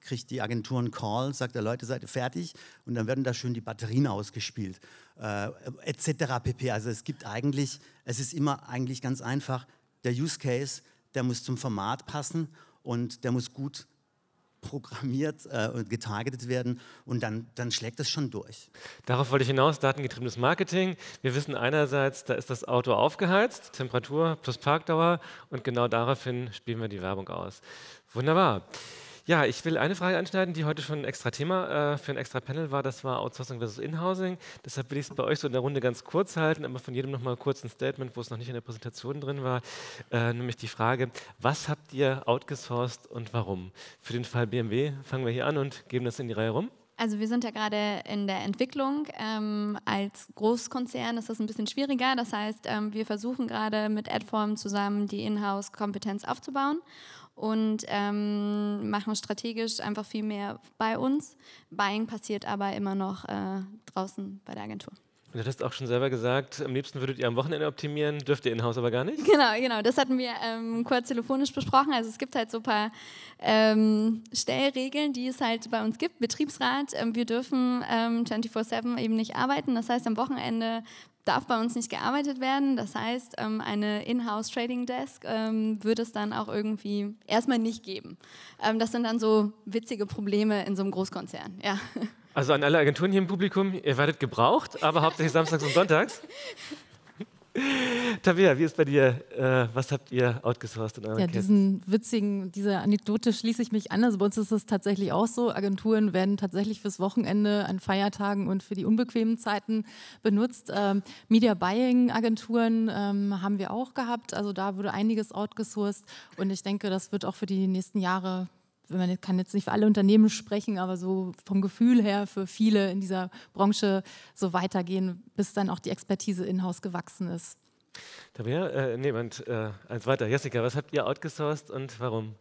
kriegt die Agentur einen Call, sagt der Leute, seid ihr fertig und dann werden da schön die Batterien ausgespielt äh, etc. pp. Also es gibt eigentlich, es ist immer eigentlich ganz einfach, der Use Case, der muss zum Format passen und der muss gut programmiert äh, und getargetet werden und dann, dann schlägt das schon durch. Darauf wollte ich hinaus, datengetriebenes Marketing. Wir wissen einerseits, da ist das Auto aufgeheizt, Temperatur plus Parkdauer und genau daraufhin spielen wir die Werbung aus. Wunderbar. Ja, ich will eine Frage anschneiden, die heute schon ein extra Thema äh, für ein extra Panel war. Das war Outsourcing versus Inhousing. Deshalb will ich es bei euch so in der Runde ganz kurz halten, aber von jedem nochmal kurz ein Statement, wo es noch nicht in der Präsentation drin war. Äh, nämlich die Frage, was habt ihr outgesourced und warum? Für den Fall BMW fangen wir hier an und geben das in die Reihe rum. Also wir sind ja gerade in der Entwicklung. Ähm, als Großkonzern ist das ein bisschen schwieriger. Das heißt, ähm, wir versuchen gerade mit Adform zusammen die Inhouse-Kompetenz aufzubauen und ähm, machen strategisch einfach viel mehr bei uns. Buying passiert aber immer noch äh, draußen bei der Agentur. Du hattest auch schon selber gesagt, am liebsten würdet ihr am Wochenende optimieren, dürft ihr in-house aber gar nicht. Genau, genau. Das hatten wir ähm, kurz telefonisch besprochen. Also es gibt halt so ein paar ähm, Stellregeln, die es halt bei uns gibt. Betriebsrat, ähm, wir dürfen 24-7 ähm, eben nicht arbeiten. Das heißt, am Wochenende darf bei uns nicht gearbeitet werden. Das heißt, ähm, eine In-house Trading Desk ähm, wird es dann auch irgendwie erstmal nicht geben. Ähm, das sind dann so witzige Probleme in so einem Großkonzern. Ja. Also an alle Agenturen hier im Publikum, ihr werdet gebraucht, aber hauptsächlich samstags und sonntags. Tabea, wie ist bei dir? Äh, was habt ihr outgesourced in euren Ja, Kids? diesen witzigen, diese Anekdote schließe ich mich an. Also bei uns ist es tatsächlich auch so. Agenturen werden tatsächlich fürs Wochenende, an Feiertagen und für die unbequemen Zeiten benutzt. Ähm, Media Buying Agenturen ähm, haben wir auch gehabt. Also da wurde einiges outgesourced und ich denke, das wird auch für die nächsten Jahre man kann jetzt nicht für alle Unternehmen sprechen, aber so vom Gefühl her für viele in dieser Branche so weitergehen, bis dann auch die Expertise in-house gewachsen ist. Da wäre äh, nee, und äh, eins weiter. Jessica, was habt ihr outgesourced und warum?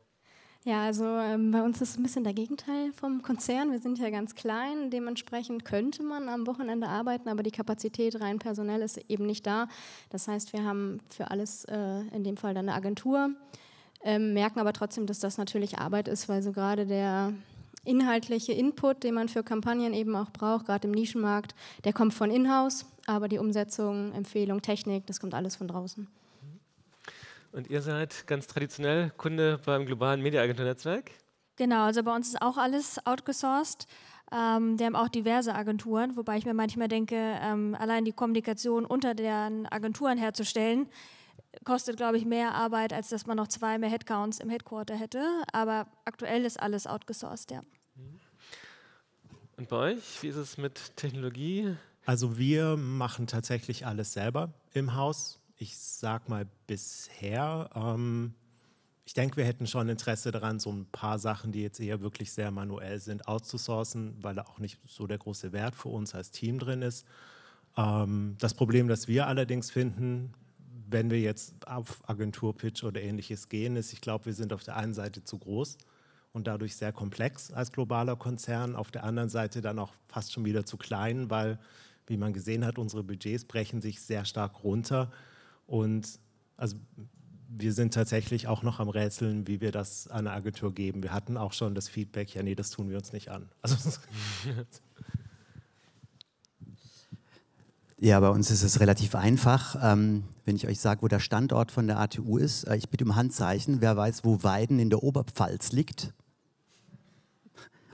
Ja, also ähm, bei uns ist es ein bisschen der Gegenteil vom Konzern. Wir sind ja ganz klein, dementsprechend könnte man am Wochenende arbeiten, aber die Kapazität rein personell ist eben nicht da. Das heißt, wir haben für alles äh, in dem Fall dann eine Agentur ähm, merken aber trotzdem, dass das natürlich Arbeit ist, weil so gerade der inhaltliche Input, den man für Kampagnen eben auch braucht, gerade im Nischenmarkt, der kommt von in-house, aber die Umsetzung, Empfehlung, Technik, das kommt alles von draußen. Und ihr seid ganz traditionell Kunde beim globalen Mediaagenturnetzwerk? Genau, also bei uns ist auch alles outgesourced. Ähm, wir haben auch diverse Agenturen, wobei ich mir manchmal denke, ähm, allein die Kommunikation unter den Agenturen herzustellen, kostet, glaube ich, mehr Arbeit, als dass man noch zwei mehr Headcounts im Headquarter hätte. Aber aktuell ist alles outgesourced, ja. Mhm. Und bei euch, wie ist es mit Technologie? Also wir machen tatsächlich alles selber im Haus. Ich sag mal bisher. Ähm, ich denke, wir hätten schon Interesse daran, so ein paar Sachen, die jetzt eher wirklich sehr manuell sind, auszusourcen, weil da auch nicht so der große Wert für uns als Team drin ist. Ähm, das Problem, das wir allerdings finden, wenn wir jetzt auf Agenturpitch oder ähnliches gehen, ist, ich glaube, wir sind auf der einen Seite zu groß und dadurch sehr komplex als globaler Konzern, auf der anderen Seite dann auch fast schon wieder zu klein, weil, wie man gesehen hat, unsere Budgets brechen sich sehr stark runter und also wir sind tatsächlich auch noch am Rätseln, wie wir das einer Agentur geben. Wir hatten auch schon das Feedback, ja, nee, das tun wir uns nicht an. Also ja, bei uns ist es relativ einfach. Ähm, wenn ich euch sage, wo der Standort von der ATU ist. Äh, ich bitte um Handzeichen. Wer weiß, wo Weiden in der Oberpfalz liegt?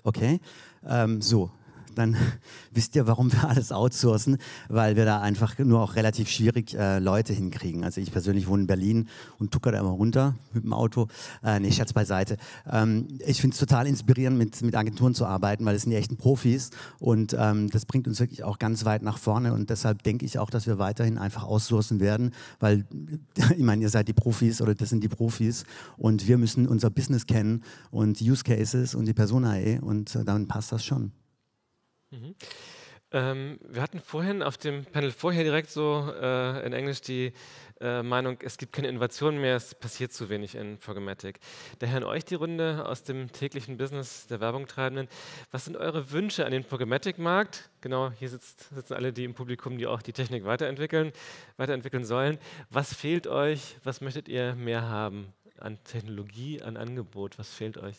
Okay, ähm, so, dann wisst ihr, warum wir alles outsourcen, weil wir da einfach nur auch relativ schwierig äh, Leute hinkriegen. Also ich persönlich wohne in Berlin und tucker da immer runter mit dem Auto. Äh, nee, Scherz beiseite. Ähm, ich finde es total inspirierend, mit, mit Agenturen zu arbeiten, weil es sind die echten Profis und ähm, das bringt uns wirklich auch ganz weit nach vorne und deshalb denke ich auch, dass wir weiterhin einfach outsourcen werden, weil ich meine, ihr seid die Profis oder das sind die Profis und wir müssen unser Business kennen und Use Cases und die Persona Personae und äh, dann passt das schon. Mhm. Ähm, wir hatten vorhin auf dem Panel vorher direkt so äh, in Englisch die äh, Meinung, es gibt keine Innovation mehr, es passiert zu wenig in Programmatic. Daher an euch die Runde aus dem täglichen Business der Werbungtreibenden. Was sind eure Wünsche an den Programmatic-Markt? Genau, hier sitzt, sitzen alle die im Publikum, die auch die Technik weiterentwickeln, weiterentwickeln sollen. Was fehlt euch? Was möchtet ihr mehr haben an Technologie, an Angebot? Was fehlt euch?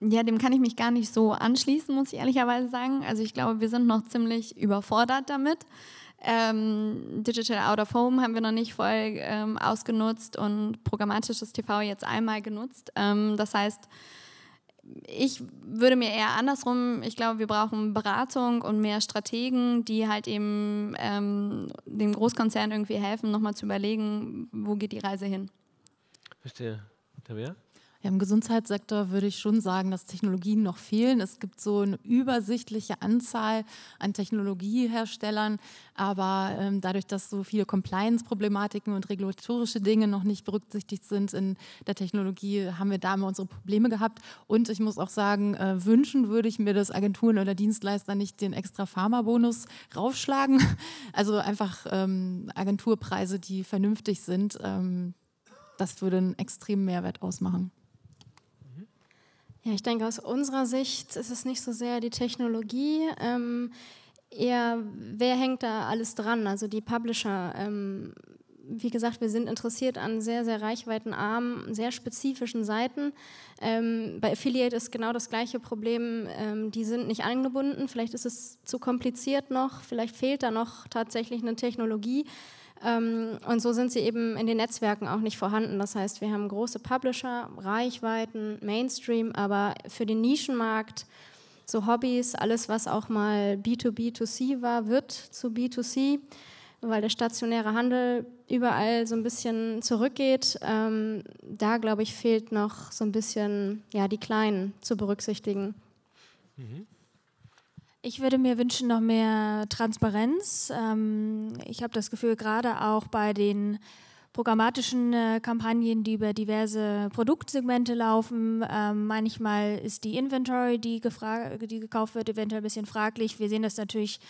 Ja, dem kann ich mich gar nicht so anschließen, muss ich ehrlicherweise sagen. Also ich glaube, wir sind noch ziemlich überfordert damit. Ähm, Digital Out of Home haben wir noch nicht voll ähm, ausgenutzt und programmatisches TV jetzt einmal genutzt. Ähm, das heißt, ich würde mir eher andersrum, ich glaube, wir brauchen Beratung und mehr Strategen, die halt eben ähm, dem Großkonzern irgendwie helfen, nochmal zu überlegen, wo geht die Reise hin. Verstehe. Tabea? Ja, Im Gesundheitssektor würde ich schon sagen, dass Technologien noch fehlen. Es gibt so eine übersichtliche Anzahl an Technologieherstellern, aber ähm, dadurch, dass so viele Compliance-Problematiken und regulatorische Dinge noch nicht berücksichtigt sind in der Technologie, haben wir da immer unsere Probleme gehabt. Und ich muss auch sagen, äh, wünschen würde ich mir, dass Agenturen oder Dienstleister nicht den extra Pharma-Bonus raufschlagen. Also einfach ähm, Agenturpreise, die vernünftig sind. Ähm, das würde einen extremen Mehrwert ausmachen. Ja, ich denke, aus unserer Sicht ist es nicht so sehr die Technologie, ähm, eher wer hängt da alles dran, also die Publisher. Ähm, wie gesagt, wir sind interessiert an sehr, sehr reichweitenarmen, sehr spezifischen Seiten. Ähm, bei Affiliate ist genau das gleiche Problem. Ähm, die sind nicht angebunden. Vielleicht ist es zu kompliziert noch. Vielleicht fehlt da noch tatsächlich eine Technologie. Ähm, und so sind sie eben in den Netzwerken auch nicht vorhanden. Das heißt, wir haben große Publisher, Reichweiten, Mainstream, aber für den Nischenmarkt, so Hobbys, alles, was auch mal B2B2C war, wird zu B2C, weil der stationäre Handel überall so ein bisschen zurückgeht. Ähm, da, glaube ich, fehlt noch so ein bisschen ja, die Kleinen zu berücksichtigen. Mhm. Ich würde mir wünschen noch mehr Transparenz. Ähm, ich habe das Gefühl, gerade auch bei den programmatischen äh, Kampagnen, die über diverse Produktsegmente laufen, ähm, manchmal ist die Inventory, die, die gekauft wird, eventuell ein bisschen fraglich. Wir sehen das natürlich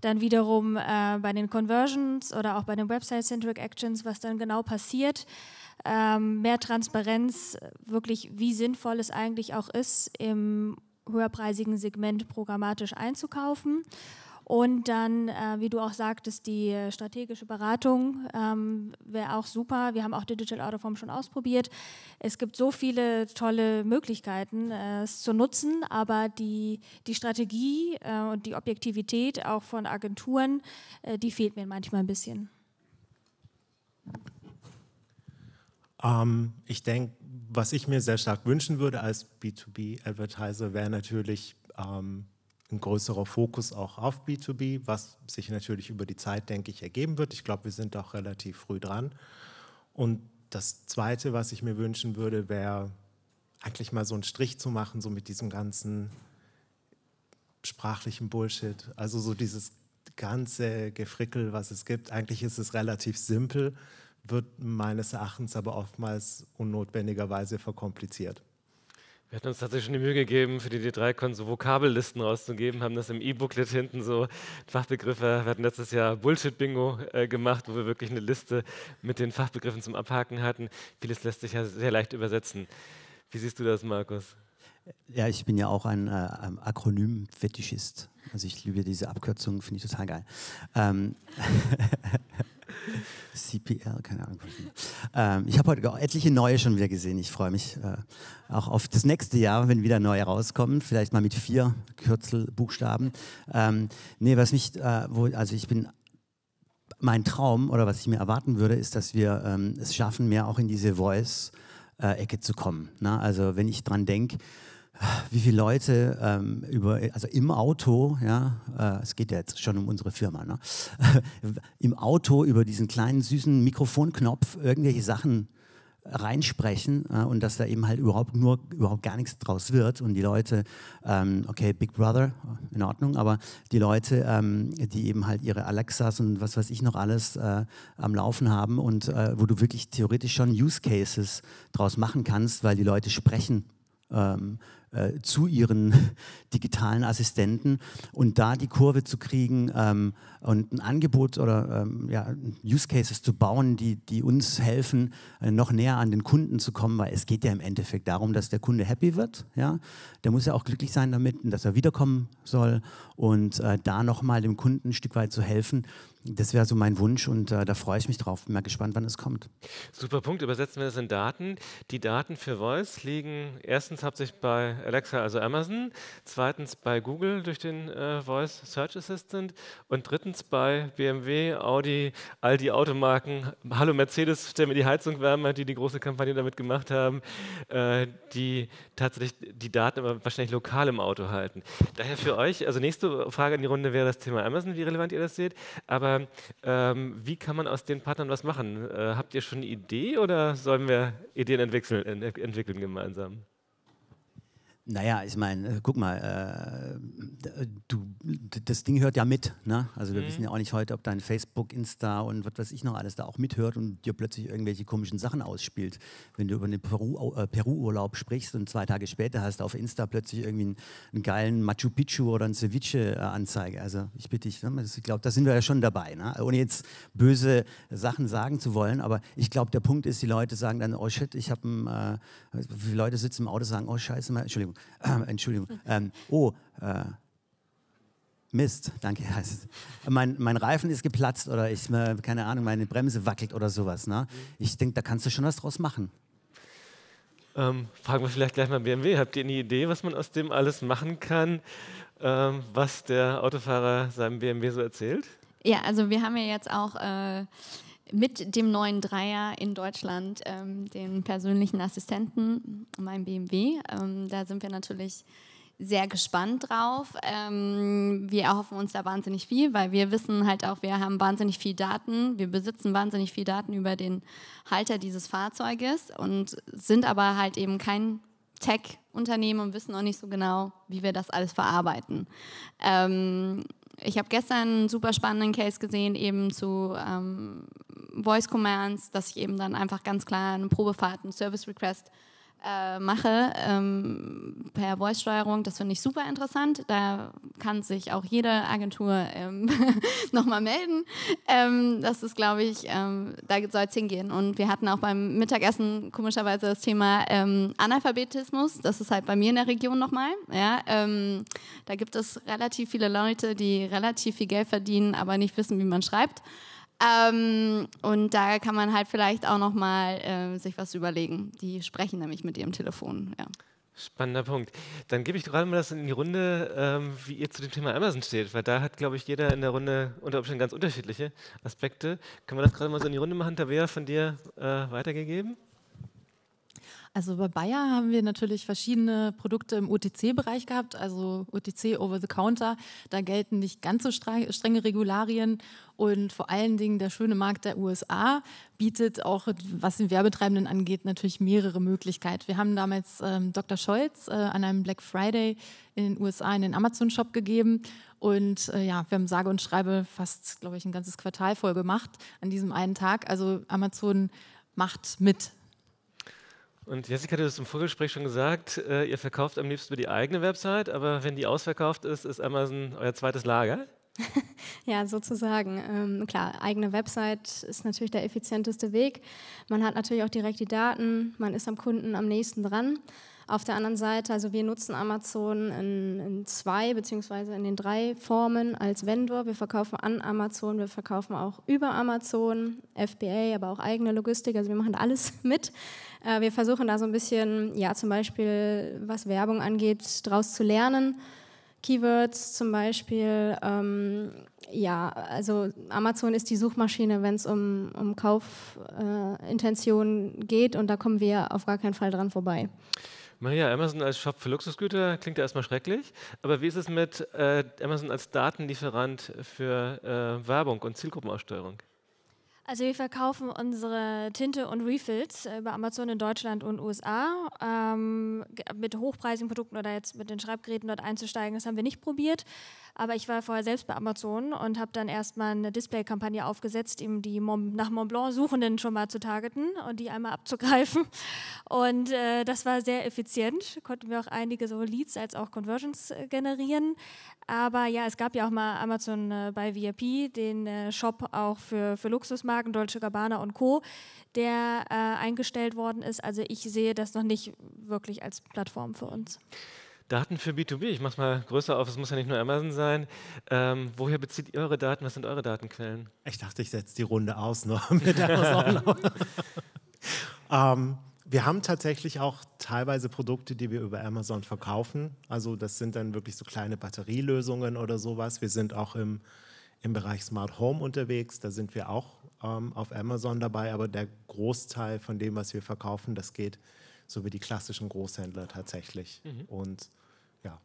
dann wiederum äh, bei den Conversions oder auch bei den Website-Centric Actions, was dann genau passiert. Ähm, mehr Transparenz, äh, wirklich, wie sinnvoll es eigentlich auch ist, im höherpreisigen Segment programmatisch einzukaufen. Und dann, äh, wie du auch sagtest, die strategische Beratung ähm, wäre auch super. Wir haben auch Digital Autoform schon ausprobiert. Es gibt so viele tolle Möglichkeiten, äh, es zu nutzen, aber die, die Strategie äh, und die Objektivität auch von Agenturen, äh, die fehlt mir manchmal ein bisschen. Ähm, ich denke, was ich mir sehr stark wünschen würde als B2B-Advertiser, wäre natürlich ähm, ein größerer Fokus auch auf B2B, was sich natürlich über die Zeit, denke ich, ergeben wird. Ich glaube, wir sind auch relativ früh dran. Und das Zweite, was ich mir wünschen würde, wäre eigentlich mal so einen Strich zu machen, so mit diesem ganzen sprachlichen Bullshit. Also so dieses ganze Gefrickel, was es gibt. Eigentlich ist es relativ simpel wird meines Erachtens aber oftmals unnotwendigerweise verkompliziert. Wir hatten uns tatsächlich schon die Mühe gegeben, für die D3Con so Vokabellisten rauszugeben, haben das im E-Booklet hinten so Fachbegriffe. Wir hatten letztes Jahr Bullshit-Bingo äh, gemacht, wo wir wirklich eine Liste mit den Fachbegriffen zum Abhaken hatten. Vieles lässt sich ja sehr leicht übersetzen. Wie siehst du das, Markus? Ja, ich bin ja auch ein äh, Akronym-Fetischist. Also ich liebe diese Abkürzung, finde ich total geil. Ähm CPL, keine Ahnung. Ähm, ich habe heute etliche neue schon wieder gesehen. Ich freue mich äh, auch auf das nächste Jahr, wenn wieder neue rauskommen. Vielleicht mal mit vier Kürzelbuchstaben. Ähm, nee, was mich, äh, wo, also ich bin mein Traum oder was ich mir erwarten würde, ist, dass wir ähm, es schaffen, mehr auch in diese Voice-Ecke äh, zu kommen. Ne? Also wenn ich dran denke, wie viele Leute ähm, über, also im Auto, ja, äh, es geht ja jetzt schon um unsere Firma, ne? im Auto über diesen kleinen süßen Mikrofonknopf irgendwelche Sachen reinsprechen äh, und dass da eben halt überhaupt nur überhaupt gar nichts draus wird und die Leute, ähm, okay, Big Brother, äh, in Ordnung, aber die Leute, ähm, die eben halt ihre Alexas und was weiß ich noch alles äh, am Laufen haben und äh, wo du wirklich theoretisch schon Use Cases draus machen kannst, weil die Leute sprechen ähm, äh, zu ihren digitalen Assistenten und da die Kurve zu kriegen ähm, und ein Angebot oder ähm, ja, Use Cases zu bauen, die, die uns helfen, äh, noch näher an den Kunden zu kommen, weil es geht ja im Endeffekt darum, dass der Kunde happy wird. Ja? Der muss ja auch glücklich sein damit, dass er wiederkommen soll und äh, da nochmal dem Kunden ein Stück weit zu helfen, das wäre so mein Wunsch und äh, da freue ich mich drauf. Bin mal gespannt, wann es kommt. Super Punkt. Übersetzen wir das in Daten. Die Daten für Voice liegen erstens hauptsächlich bei Alexa, also Amazon, zweitens bei Google durch den äh, Voice Search Assistant und drittens bei BMW, Audi, all die Automarken. Hallo Mercedes, stell mir die Heizung wärmer, die die große Kampagne damit gemacht haben, äh, die tatsächlich die Daten aber wahrscheinlich lokal im Auto halten. Daher für euch, also nächste Frage in die Runde wäre das Thema Amazon, wie relevant ihr das seht. Aber ähm, ähm, wie kann man aus den Partnern was machen? Äh, habt ihr schon eine Idee oder sollen wir Ideen entwickeln, entwickeln gemeinsam? Naja, ich meine, äh, guck mal, äh, du, das Ding hört ja mit. Ne? Also wir mhm. wissen ja auch nicht heute, ob dein Facebook, Insta und was weiß ich noch alles da auch mithört und dir plötzlich irgendwelche komischen Sachen ausspielt. Wenn du über den äh, Peru-Urlaub äh, Peru sprichst und zwei Tage später hast du auf Insta plötzlich irgendwie einen, einen geilen Machu Picchu oder einen Ceviche-Anzeige. also ich bitte dich, ne? ich glaube, da sind wir ja schon dabei. Ne? Ohne jetzt böse Sachen sagen zu wollen, aber ich glaube, der Punkt ist, die Leute sagen dann, oh shit, ich habe ein, äh, wie viele Leute sitzen im Auto und sagen, oh scheiße, Entschuldigung, Entschuldigung, äh, Entschuldigung. Ähm, oh, äh, Mist, danke. Mein, mein Reifen ist geplatzt oder ich, äh, keine Ahnung, meine Bremse wackelt oder sowas. Ne? Ich denke, da kannst du schon was draus machen. Ähm, fragen wir vielleicht gleich mal BMW. Habt ihr eine Idee, was man aus dem alles machen kann, ähm, was der Autofahrer seinem BMW so erzählt? Ja, also wir haben ja jetzt auch. Äh mit dem neuen Dreier in Deutschland, ähm, den persönlichen Assistenten, meinem BMW. Ähm, da sind wir natürlich sehr gespannt drauf. Ähm, wir erhoffen uns da wahnsinnig viel, weil wir wissen halt auch, wir haben wahnsinnig viel Daten, wir besitzen wahnsinnig viel Daten über den Halter dieses Fahrzeuges und sind aber halt eben kein Tech-Unternehmen und wissen auch nicht so genau, wie wir das alles verarbeiten. Ähm, ich habe gestern einen super spannenden Case gesehen, eben zu ähm, Voice Commands, dass ich eben dann einfach ganz klar eine Probefahrt, einen Service Request äh, mache ähm, per Voice-Steuerung. Das finde ich super interessant. Da kann sich auch jede Agentur ähm, nochmal melden. Ähm, das ist, glaube ich, ähm, da soll es hingehen. Und wir hatten auch beim Mittagessen komischerweise das Thema ähm, Analphabetismus. Das ist halt bei mir in der Region nochmal. Ja, ähm, da gibt es relativ viele Leute, die relativ viel Geld verdienen, aber nicht wissen, wie man schreibt. Ähm, und da kann man halt vielleicht auch nochmal äh, sich was überlegen. Die sprechen nämlich mit ihrem Telefon. Ja. Spannender Punkt. Dann gebe ich gerade mal das in die Runde, ähm, wie ihr zu dem Thema Amazon steht, weil da hat, glaube ich, jeder in der Runde unter Umständen ganz unterschiedliche Aspekte. Können wir das gerade mal so in die Runde machen? Tabea, von dir äh, weitergegeben? Also bei Bayer haben wir natürlich verschiedene Produkte im OTC-Bereich gehabt, also OTC over the counter. Da gelten nicht ganz so strenge Regularien und vor allen Dingen der schöne Markt der USA bietet auch, was den Werbetreibenden angeht, natürlich mehrere Möglichkeiten. Wir haben damals ähm, Dr. Scholz äh, an einem Black Friday in den USA in den Amazon-Shop gegeben und äh, ja, wir haben sage und schreibe fast, glaube ich, ein ganzes Quartal voll gemacht an diesem einen Tag. Also Amazon macht mit und Jessica hat es im Vorgespräch schon gesagt, äh, ihr verkauft am liebsten über die eigene Website, aber wenn die ausverkauft ist, ist Amazon euer zweites Lager? ja, sozusagen. Ähm, klar, eigene Website ist natürlich der effizienteste Weg. Man hat natürlich auch direkt die Daten, man ist am Kunden am nächsten dran. Auf der anderen Seite, also wir nutzen Amazon in, in zwei beziehungsweise in den drei Formen als Vendor. Wir verkaufen an Amazon, wir verkaufen auch über Amazon, FBA, aber auch eigene Logistik. Also wir machen alles mit. Äh, wir versuchen da so ein bisschen, ja zum Beispiel was Werbung angeht, daraus zu lernen. Keywords zum Beispiel. Ähm, ja, also Amazon ist die Suchmaschine, wenn es um, um Kaufintentionen äh, geht und da kommen wir auf gar keinen Fall dran vorbei. Maria, Amazon als Shop für Luxusgüter klingt ja erstmal schrecklich, aber wie ist es mit äh, Amazon als Datenlieferant für äh, Werbung und Zielgruppenaussteuerung? Also wir verkaufen unsere Tinte und Refills über äh, Amazon in Deutschland und USA. Ähm, mit hochpreisigen Produkten oder jetzt mit den Schreibgeräten dort einzusteigen. Das haben wir nicht probiert. Aber ich war vorher selbst bei Amazon und habe dann erstmal eine Display-Kampagne aufgesetzt, eben die nach Mont Blanc Suchenden schon mal zu targeten und die einmal abzugreifen. Und äh, das war sehr effizient. Konnten wir auch einige so Leads als auch Conversions äh, generieren. Aber ja, es gab ja auch mal Amazon äh, bei VIP, den äh, Shop auch für, für Luxusmarken, Deutsche Gabbana und Co., der äh, eingestellt worden ist. Also ich sehe das noch nicht wirklich als Plattform für uns. Daten für B2B, ich mache es mal größer auf, es muss ja nicht nur Amazon sein. Ähm, woher bezieht ihr eure Daten? Was sind eure Datenquellen? Ich dachte, ich setze die Runde aus noch mit Amazon. ähm, wir haben tatsächlich auch teilweise Produkte, die wir über Amazon verkaufen. Also das sind dann wirklich so kleine Batterielösungen oder sowas. Wir sind auch im, im Bereich Smart Home unterwegs. Da sind wir auch ähm, auf Amazon dabei, aber der Großteil von dem, was wir verkaufen, das geht so wie die klassischen Großhändler tatsächlich. Mhm. Und ja.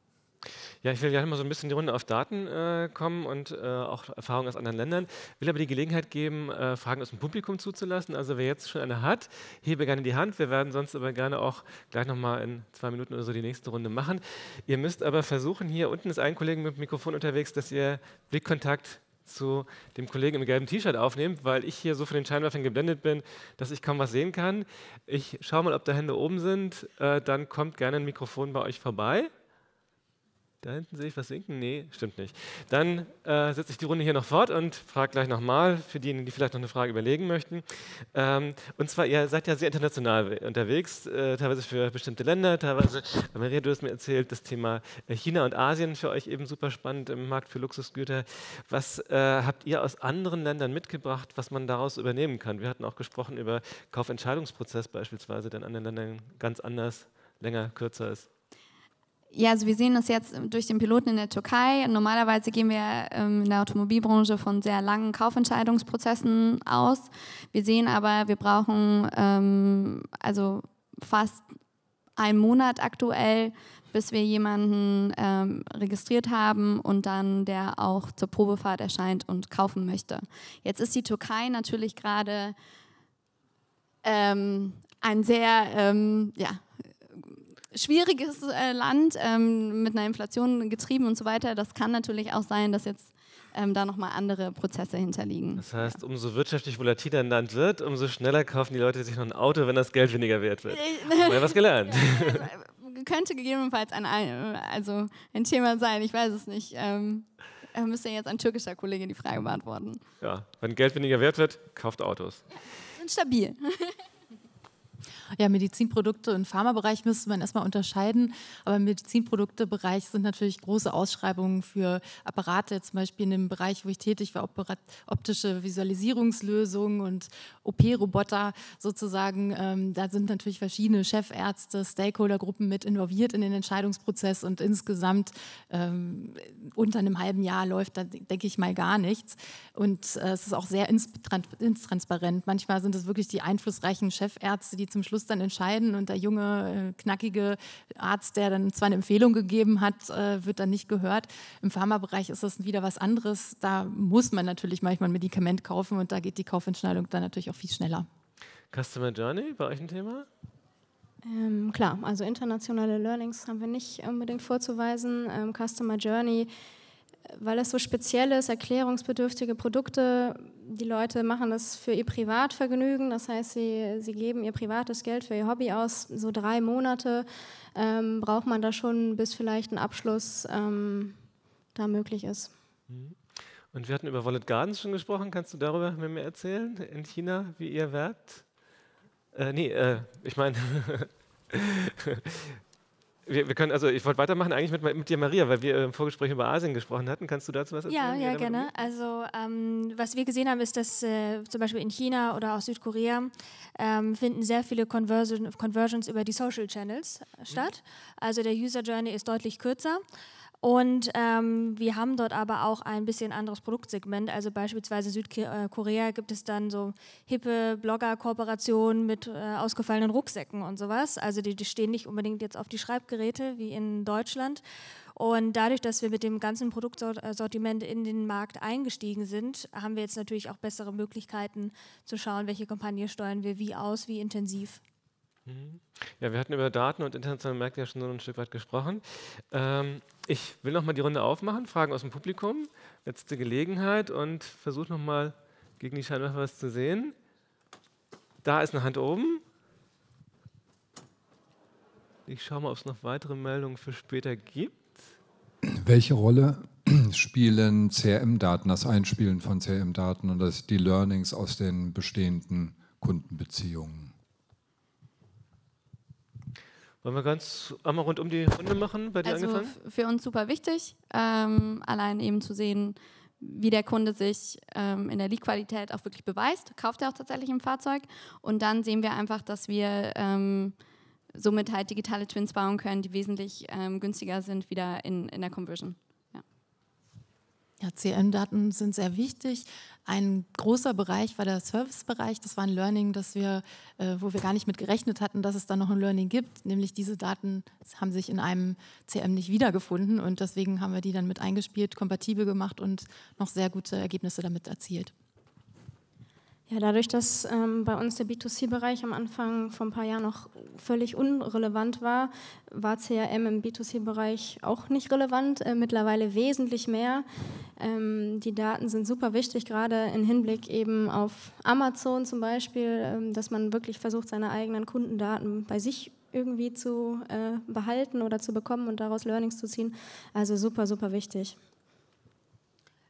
Ja, ich will gerne mal so ein bisschen die Runde auf Daten äh, kommen und äh, auch Erfahrungen aus anderen Ländern. Will aber die Gelegenheit geben, äh, Fragen aus dem Publikum zuzulassen. Also wer jetzt schon eine hat, hebe gerne die Hand. Wir werden sonst aber gerne auch gleich nochmal in zwei Minuten oder so die nächste Runde machen. Ihr müsst aber versuchen, hier unten ist ein Kollege mit dem Mikrofon unterwegs, dass ihr Blickkontakt zu dem Kollegen im gelben T-Shirt aufnehmen, weil ich hier so von den Scheinwerfern geblendet bin, dass ich kaum was sehen kann. Ich schaue mal, ob da Hände oben sind. Äh, dann kommt gerne ein Mikrofon bei euch vorbei. Da hinten sehe ich was sinken. Nee, stimmt nicht. Dann äh, setze ich die Runde hier noch fort und frage gleich nochmal, für diejenigen, die vielleicht noch eine Frage überlegen möchten. Ähm, und zwar, ihr seid ja sehr international unterwegs, äh, teilweise für bestimmte Länder, teilweise, Maria, du hast mir erzählt, das Thema äh, China und Asien für euch eben super spannend im Markt für Luxusgüter. Was äh, habt ihr aus anderen Ländern mitgebracht, was man daraus übernehmen kann? Wir hatten auch gesprochen über Kaufentscheidungsprozess beispielsweise, der in anderen Ländern ganz anders, länger, kürzer ist ja, also wir sehen das jetzt ähm, durch den Piloten in der Türkei. Normalerweise gehen wir ähm, in der Automobilbranche von sehr langen Kaufentscheidungsprozessen aus. Wir sehen aber, wir brauchen ähm, also fast einen Monat aktuell, bis wir jemanden ähm, registriert haben und dann der auch zur Probefahrt erscheint und kaufen möchte. Jetzt ist die Türkei natürlich gerade ähm, ein sehr, ähm, ja, schwieriges äh, Land ähm, mit einer Inflation getrieben und so weiter. Das kann natürlich auch sein, dass jetzt ähm, da nochmal andere Prozesse hinterliegen. Das heißt, umso wirtschaftlich volatiler ein Land wird, umso schneller kaufen die Leute sich noch ein Auto, wenn das Geld weniger wert wird. Äh, Haben wir was gelernt. Ja, könnte gegebenenfalls ein, also ein Thema sein, ich weiß es nicht. Ähm, müsst ihr jetzt ein türkischer Kollege die Frage beantworten. Ja, wenn Geld weniger wert wird, kauft Autos. Ja, sind stabil. Ja, Medizinprodukte und Pharmabereich müsste man erstmal unterscheiden. Aber im Medizinproduktebereich sind natürlich große Ausschreibungen für Apparate, zum Beispiel in dem Bereich, wo ich tätig war, optische Visualisierungslösungen und, OP-Roboter sozusagen. Ähm, da sind natürlich verschiedene Chefärzte, Stakeholdergruppen mit involviert in den Entscheidungsprozess und insgesamt ähm, unter einem halben Jahr läuft da, denke ich mal, gar nichts. Und äh, es ist auch sehr intransparent. Manchmal sind es wirklich die einflussreichen Chefärzte, die zum Schluss dann entscheiden und der junge, äh, knackige Arzt, der dann zwar eine Empfehlung gegeben hat, äh, wird dann nicht gehört. Im Pharmabereich ist das wieder was anderes. Da muss man natürlich manchmal ein Medikament kaufen und da geht die Kaufentscheidung dann natürlich auch viel schneller. Customer Journey bei euch ein Thema? Ähm, klar, also internationale Learnings haben wir nicht unbedingt vorzuweisen. Ähm, Customer Journey, weil es so speziell ist, erklärungsbedürftige Produkte. Die Leute machen das für ihr Privatvergnügen, das heißt, sie, sie geben ihr privates Geld für ihr Hobby aus. So drei Monate ähm, braucht man da schon, bis vielleicht ein Abschluss ähm, da möglich ist. Mhm. Und wir hatten über Wallet Gardens schon gesprochen. Kannst du darüber mit mir erzählen in China, wie ihr werbt? Äh, nee, äh, ich meine, wir, wir, können, also ich wollte weitermachen eigentlich mit, mit, dir, Maria, weil wir im Vorgespräch über Asien gesprochen hatten. Kannst du dazu was erzählen? Ja, ja, gerne. Also ähm, was wir gesehen haben, ist, dass äh, zum Beispiel in China oder auch Südkorea ähm, finden sehr viele Conversion, Conversions über die Social Channels äh, statt. Mhm. Also der User Journey ist deutlich kürzer. Und ähm, wir haben dort aber auch ein bisschen anderes Produktsegment. Also beispielsweise in Südkorea gibt es dann so hippe Blogger-Kooperationen mit äh, ausgefallenen Rucksäcken und sowas. Also die, die stehen nicht unbedingt jetzt auf die Schreibgeräte wie in Deutschland. Und dadurch, dass wir mit dem ganzen Produktsortiment in den Markt eingestiegen sind, haben wir jetzt natürlich auch bessere Möglichkeiten zu schauen, welche Kampagne steuern wir wie aus, wie intensiv. Mhm. Ja, wir hatten über Daten und internationale Märkte ja schon so ein Stück weit gesprochen. Ähm, ich will nochmal die Runde aufmachen, Fragen aus dem Publikum, letzte Gelegenheit und versuche nochmal gegen die Scheinwerfer was zu sehen. Da ist eine Hand oben. Ich schaue mal, ob es noch weitere Meldungen für später gibt. Welche Rolle spielen CRM-Daten, das Einspielen von CRM-Daten und das, die Learnings aus den bestehenden Kundenbeziehungen? Wollen wir ganz einmal rund um die Runde machen, bei dir also angefangen? Für uns super wichtig, ähm, allein eben zu sehen, wie der Kunde sich ähm, in der Lead-Qualität auch wirklich beweist. Kauft er auch tatsächlich ein Fahrzeug? Und dann sehen wir einfach, dass wir ähm, somit halt digitale Twins bauen können, die wesentlich ähm, günstiger sind wieder in, in der Conversion. Ja, CM-Daten sind sehr wichtig. Ein großer Bereich war der Servicebereich. Das war ein Learning, das wir, äh, wo wir gar nicht mit gerechnet hatten, dass es da noch ein Learning gibt. Nämlich diese Daten haben sich in einem CM nicht wiedergefunden und deswegen haben wir die dann mit eingespielt, kompatibel gemacht und noch sehr gute Ergebnisse damit erzielt. Ja, dadurch, dass ähm, bei uns der B2C-Bereich am Anfang vor ein paar Jahren noch völlig unrelevant war, war CRM im B2C-Bereich auch nicht relevant, äh, mittlerweile wesentlich mehr. Ähm, die Daten sind super wichtig, gerade im Hinblick eben auf Amazon zum Beispiel, ähm, dass man wirklich versucht, seine eigenen Kundendaten bei sich irgendwie zu äh, behalten oder zu bekommen und daraus Learnings zu ziehen. Also super, super wichtig.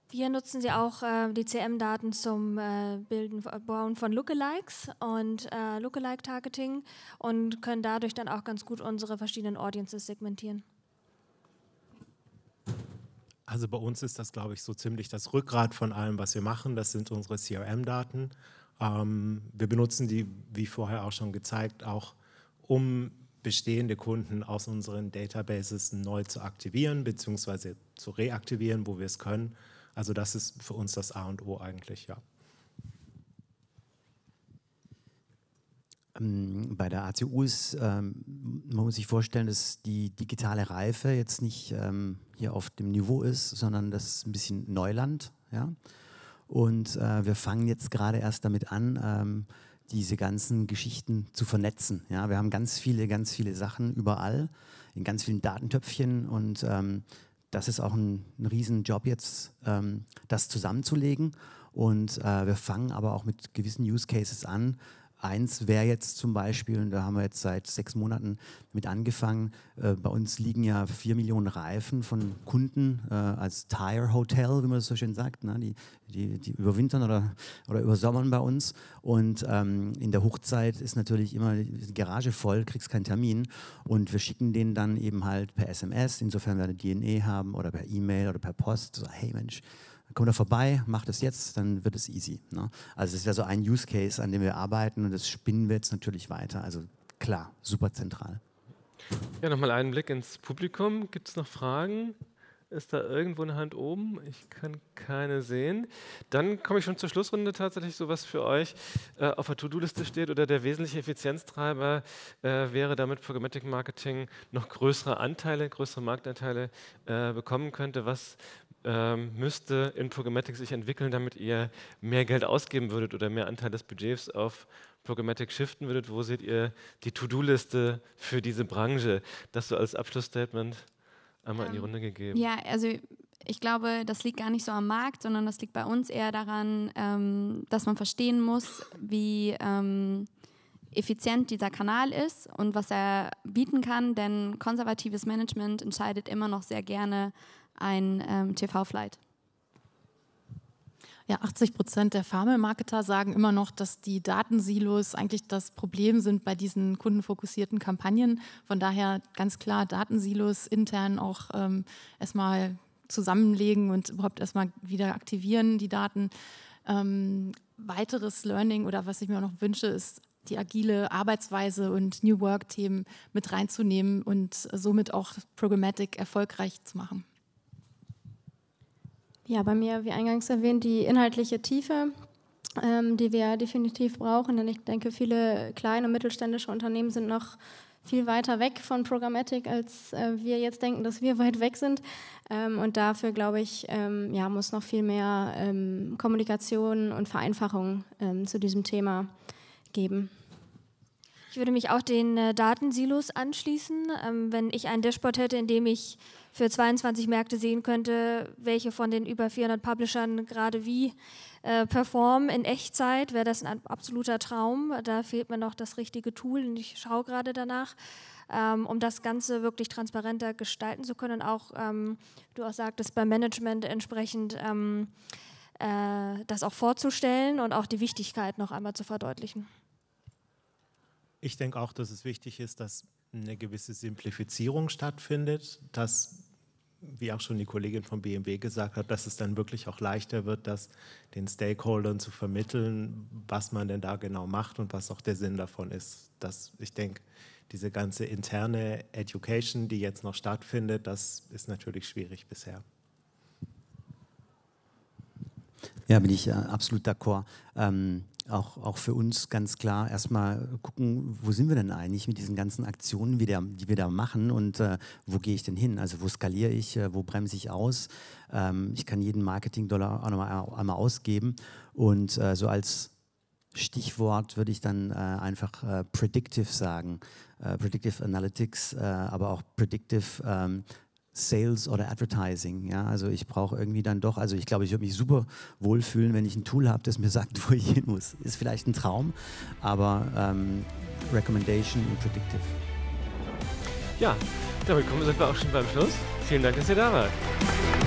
Wir nutzen sie auch, äh, die CM-Daten zum äh, Bilden, äh, Bauen von Lookalikes und äh, Lookalike-Targeting und können dadurch dann auch ganz gut unsere verschiedenen Audiences segmentieren. Also bei uns ist das, glaube ich, so ziemlich das Rückgrat von allem, was wir machen. Das sind unsere CRM-Daten. Ähm, wir benutzen die, wie vorher auch schon gezeigt, auch um bestehende Kunden aus unseren Databases neu zu aktivieren bzw. zu reaktivieren, wo wir es können. Also das ist für uns das A und O eigentlich, ja. Ähm, bei der ACU ist, ähm, man muss sich vorstellen, dass die digitale Reife jetzt nicht ähm, hier auf dem Niveau ist, sondern das ist ein bisschen Neuland. Ja? Und äh, wir fangen jetzt gerade erst damit an, ähm, diese ganzen Geschichten zu vernetzen. Ja? Wir haben ganz viele, ganz viele Sachen überall, in ganz vielen Datentöpfchen und ähm, das ist auch ein, ein Riesenjob jetzt, ähm, das zusammenzulegen. Und äh, wir fangen aber auch mit gewissen Use Cases an, Eins wäre jetzt zum Beispiel, und da haben wir jetzt seit sechs Monaten mit angefangen, äh, bei uns liegen ja vier Millionen Reifen von Kunden äh, als Tire Hotel, wie man das so schön sagt. Ne? Die, die, die, überwintern oder, oder übersommern bei uns. Und ähm, in der Hochzeit ist natürlich immer die Garage voll, kriegst keinen Termin. Und wir schicken denen dann eben halt per SMS, insofern wir eine DNA e haben, oder per E-Mail oder per Post. So, hey Mensch, dann kommt er vorbei, macht es jetzt, dann wird es easy. Ne? Also das wäre so ein Use Case, an dem wir arbeiten und das spinnen wir jetzt natürlich weiter. Also klar, super zentral. Ja, nochmal einen Blick ins Publikum. Gibt es noch Fragen? Ist da irgendwo eine Hand oben? Ich kann keine sehen. Dann komme ich schon zur Schlussrunde tatsächlich. So was für euch äh, auf der To-Do-Liste steht oder der wesentliche Effizienztreiber äh, wäre, damit Programmatic Marketing noch größere Anteile, größere Marktanteile äh, bekommen könnte. Was ähm, müsste in Programmatic sich entwickeln, damit ihr mehr Geld ausgeben würdet oder mehr Anteil des Budgets auf Programmatic shiften würdet? Wo seht ihr die To-Do-Liste für diese Branche? Das so als Abschlussstatement einmal ähm, in die ähm, Runde gegeben. Ja, also ich glaube, das liegt gar nicht so am Markt, sondern das liegt bei uns eher daran, ähm, dass man verstehen muss, wie ähm, effizient dieser Kanal ist und was er bieten kann, denn konservatives Management entscheidet immer noch sehr gerne ein ähm, TV-Flight. Ja, 80 Prozent der Farmer-Marketer sagen immer noch, dass die Datensilos eigentlich das Problem sind bei diesen kundenfokussierten Kampagnen. Von daher ganz klar Datensilos intern auch ähm, erstmal zusammenlegen und überhaupt erstmal wieder aktivieren, die Daten. Ähm, weiteres Learning oder was ich mir auch noch wünsche, ist die agile Arbeitsweise und New Work-Themen mit reinzunehmen und somit auch Programmatic erfolgreich zu machen. Ja, bei mir, wie eingangs erwähnt, die inhaltliche Tiefe, ähm, die wir definitiv brauchen. Denn ich denke, viele kleine und mittelständische Unternehmen sind noch viel weiter weg von Programmatik, als äh, wir jetzt denken, dass wir weit weg sind. Ähm, und dafür, glaube ich, ähm, ja, muss noch viel mehr Kommunikation und Vereinfachung zu diesem Thema geben. Ich würde mich auch den äh, Datensilos anschließen. Ähm, wenn ich ein Dashboard hätte, in dem ich für 22 Märkte sehen könnte, welche von den über 400 Publishern gerade wie äh, performen in Echtzeit, wäre das ein absoluter Traum. Da fehlt mir noch das richtige Tool und ich schaue gerade danach, ähm, um das Ganze wirklich transparenter gestalten zu können. auch, ähm, du auch sagtest, beim Management entsprechend ähm, äh, das auch vorzustellen und auch die Wichtigkeit noch einmal zu verdeutlichen. Ich denke auch, dass es wichtig ist, dass eine gewisse Simplifizierung stattfindet, dass, wie auch schon die Kollegin von BMW gesagt hat, dass es dann wirklich auch leichter wird, das den Stakeholdern zu vermitteln, was man denn da genau macht und was auch der Sinn davon ist. Das, ich denke, diese ganze interne Education, die jetzt noch stattfindet, das ist natürlich schwierig bisher. Ja, bin ich äh, absolut d'accord. Ähm, auch, auch für uns ganz klar erstmal gucken, wo sind wir denn eigentlich mit diesen ganzen Aktionen, die wir da machen und äh, wo gehe ich denn hin? Also wo skaliere ich, äh, wo bremse ich aus? Ähm, ich kann jeden Marketing-Dollar auch nochmal einmal ausgeben und äh, so als Stichwort würde ich dann äh, einfach äh, Predictive sagen. Äh, predictive Analytics, äh, aber auch Predictive ähm, Sales oder Advertising. Ja, also ich brauche irgendwie dann doch, also ich glaube, ich würde mich super wohlfühlen, wenn ich ein Tool habe, das mir sagt, wo ich hin muss. Ist vielleicht ein Traum, aber ähm, Recommendation und Predictive. Ja, damit kommen wir auch schon beim Schluss. Vielen Dank, dass ihr da wart.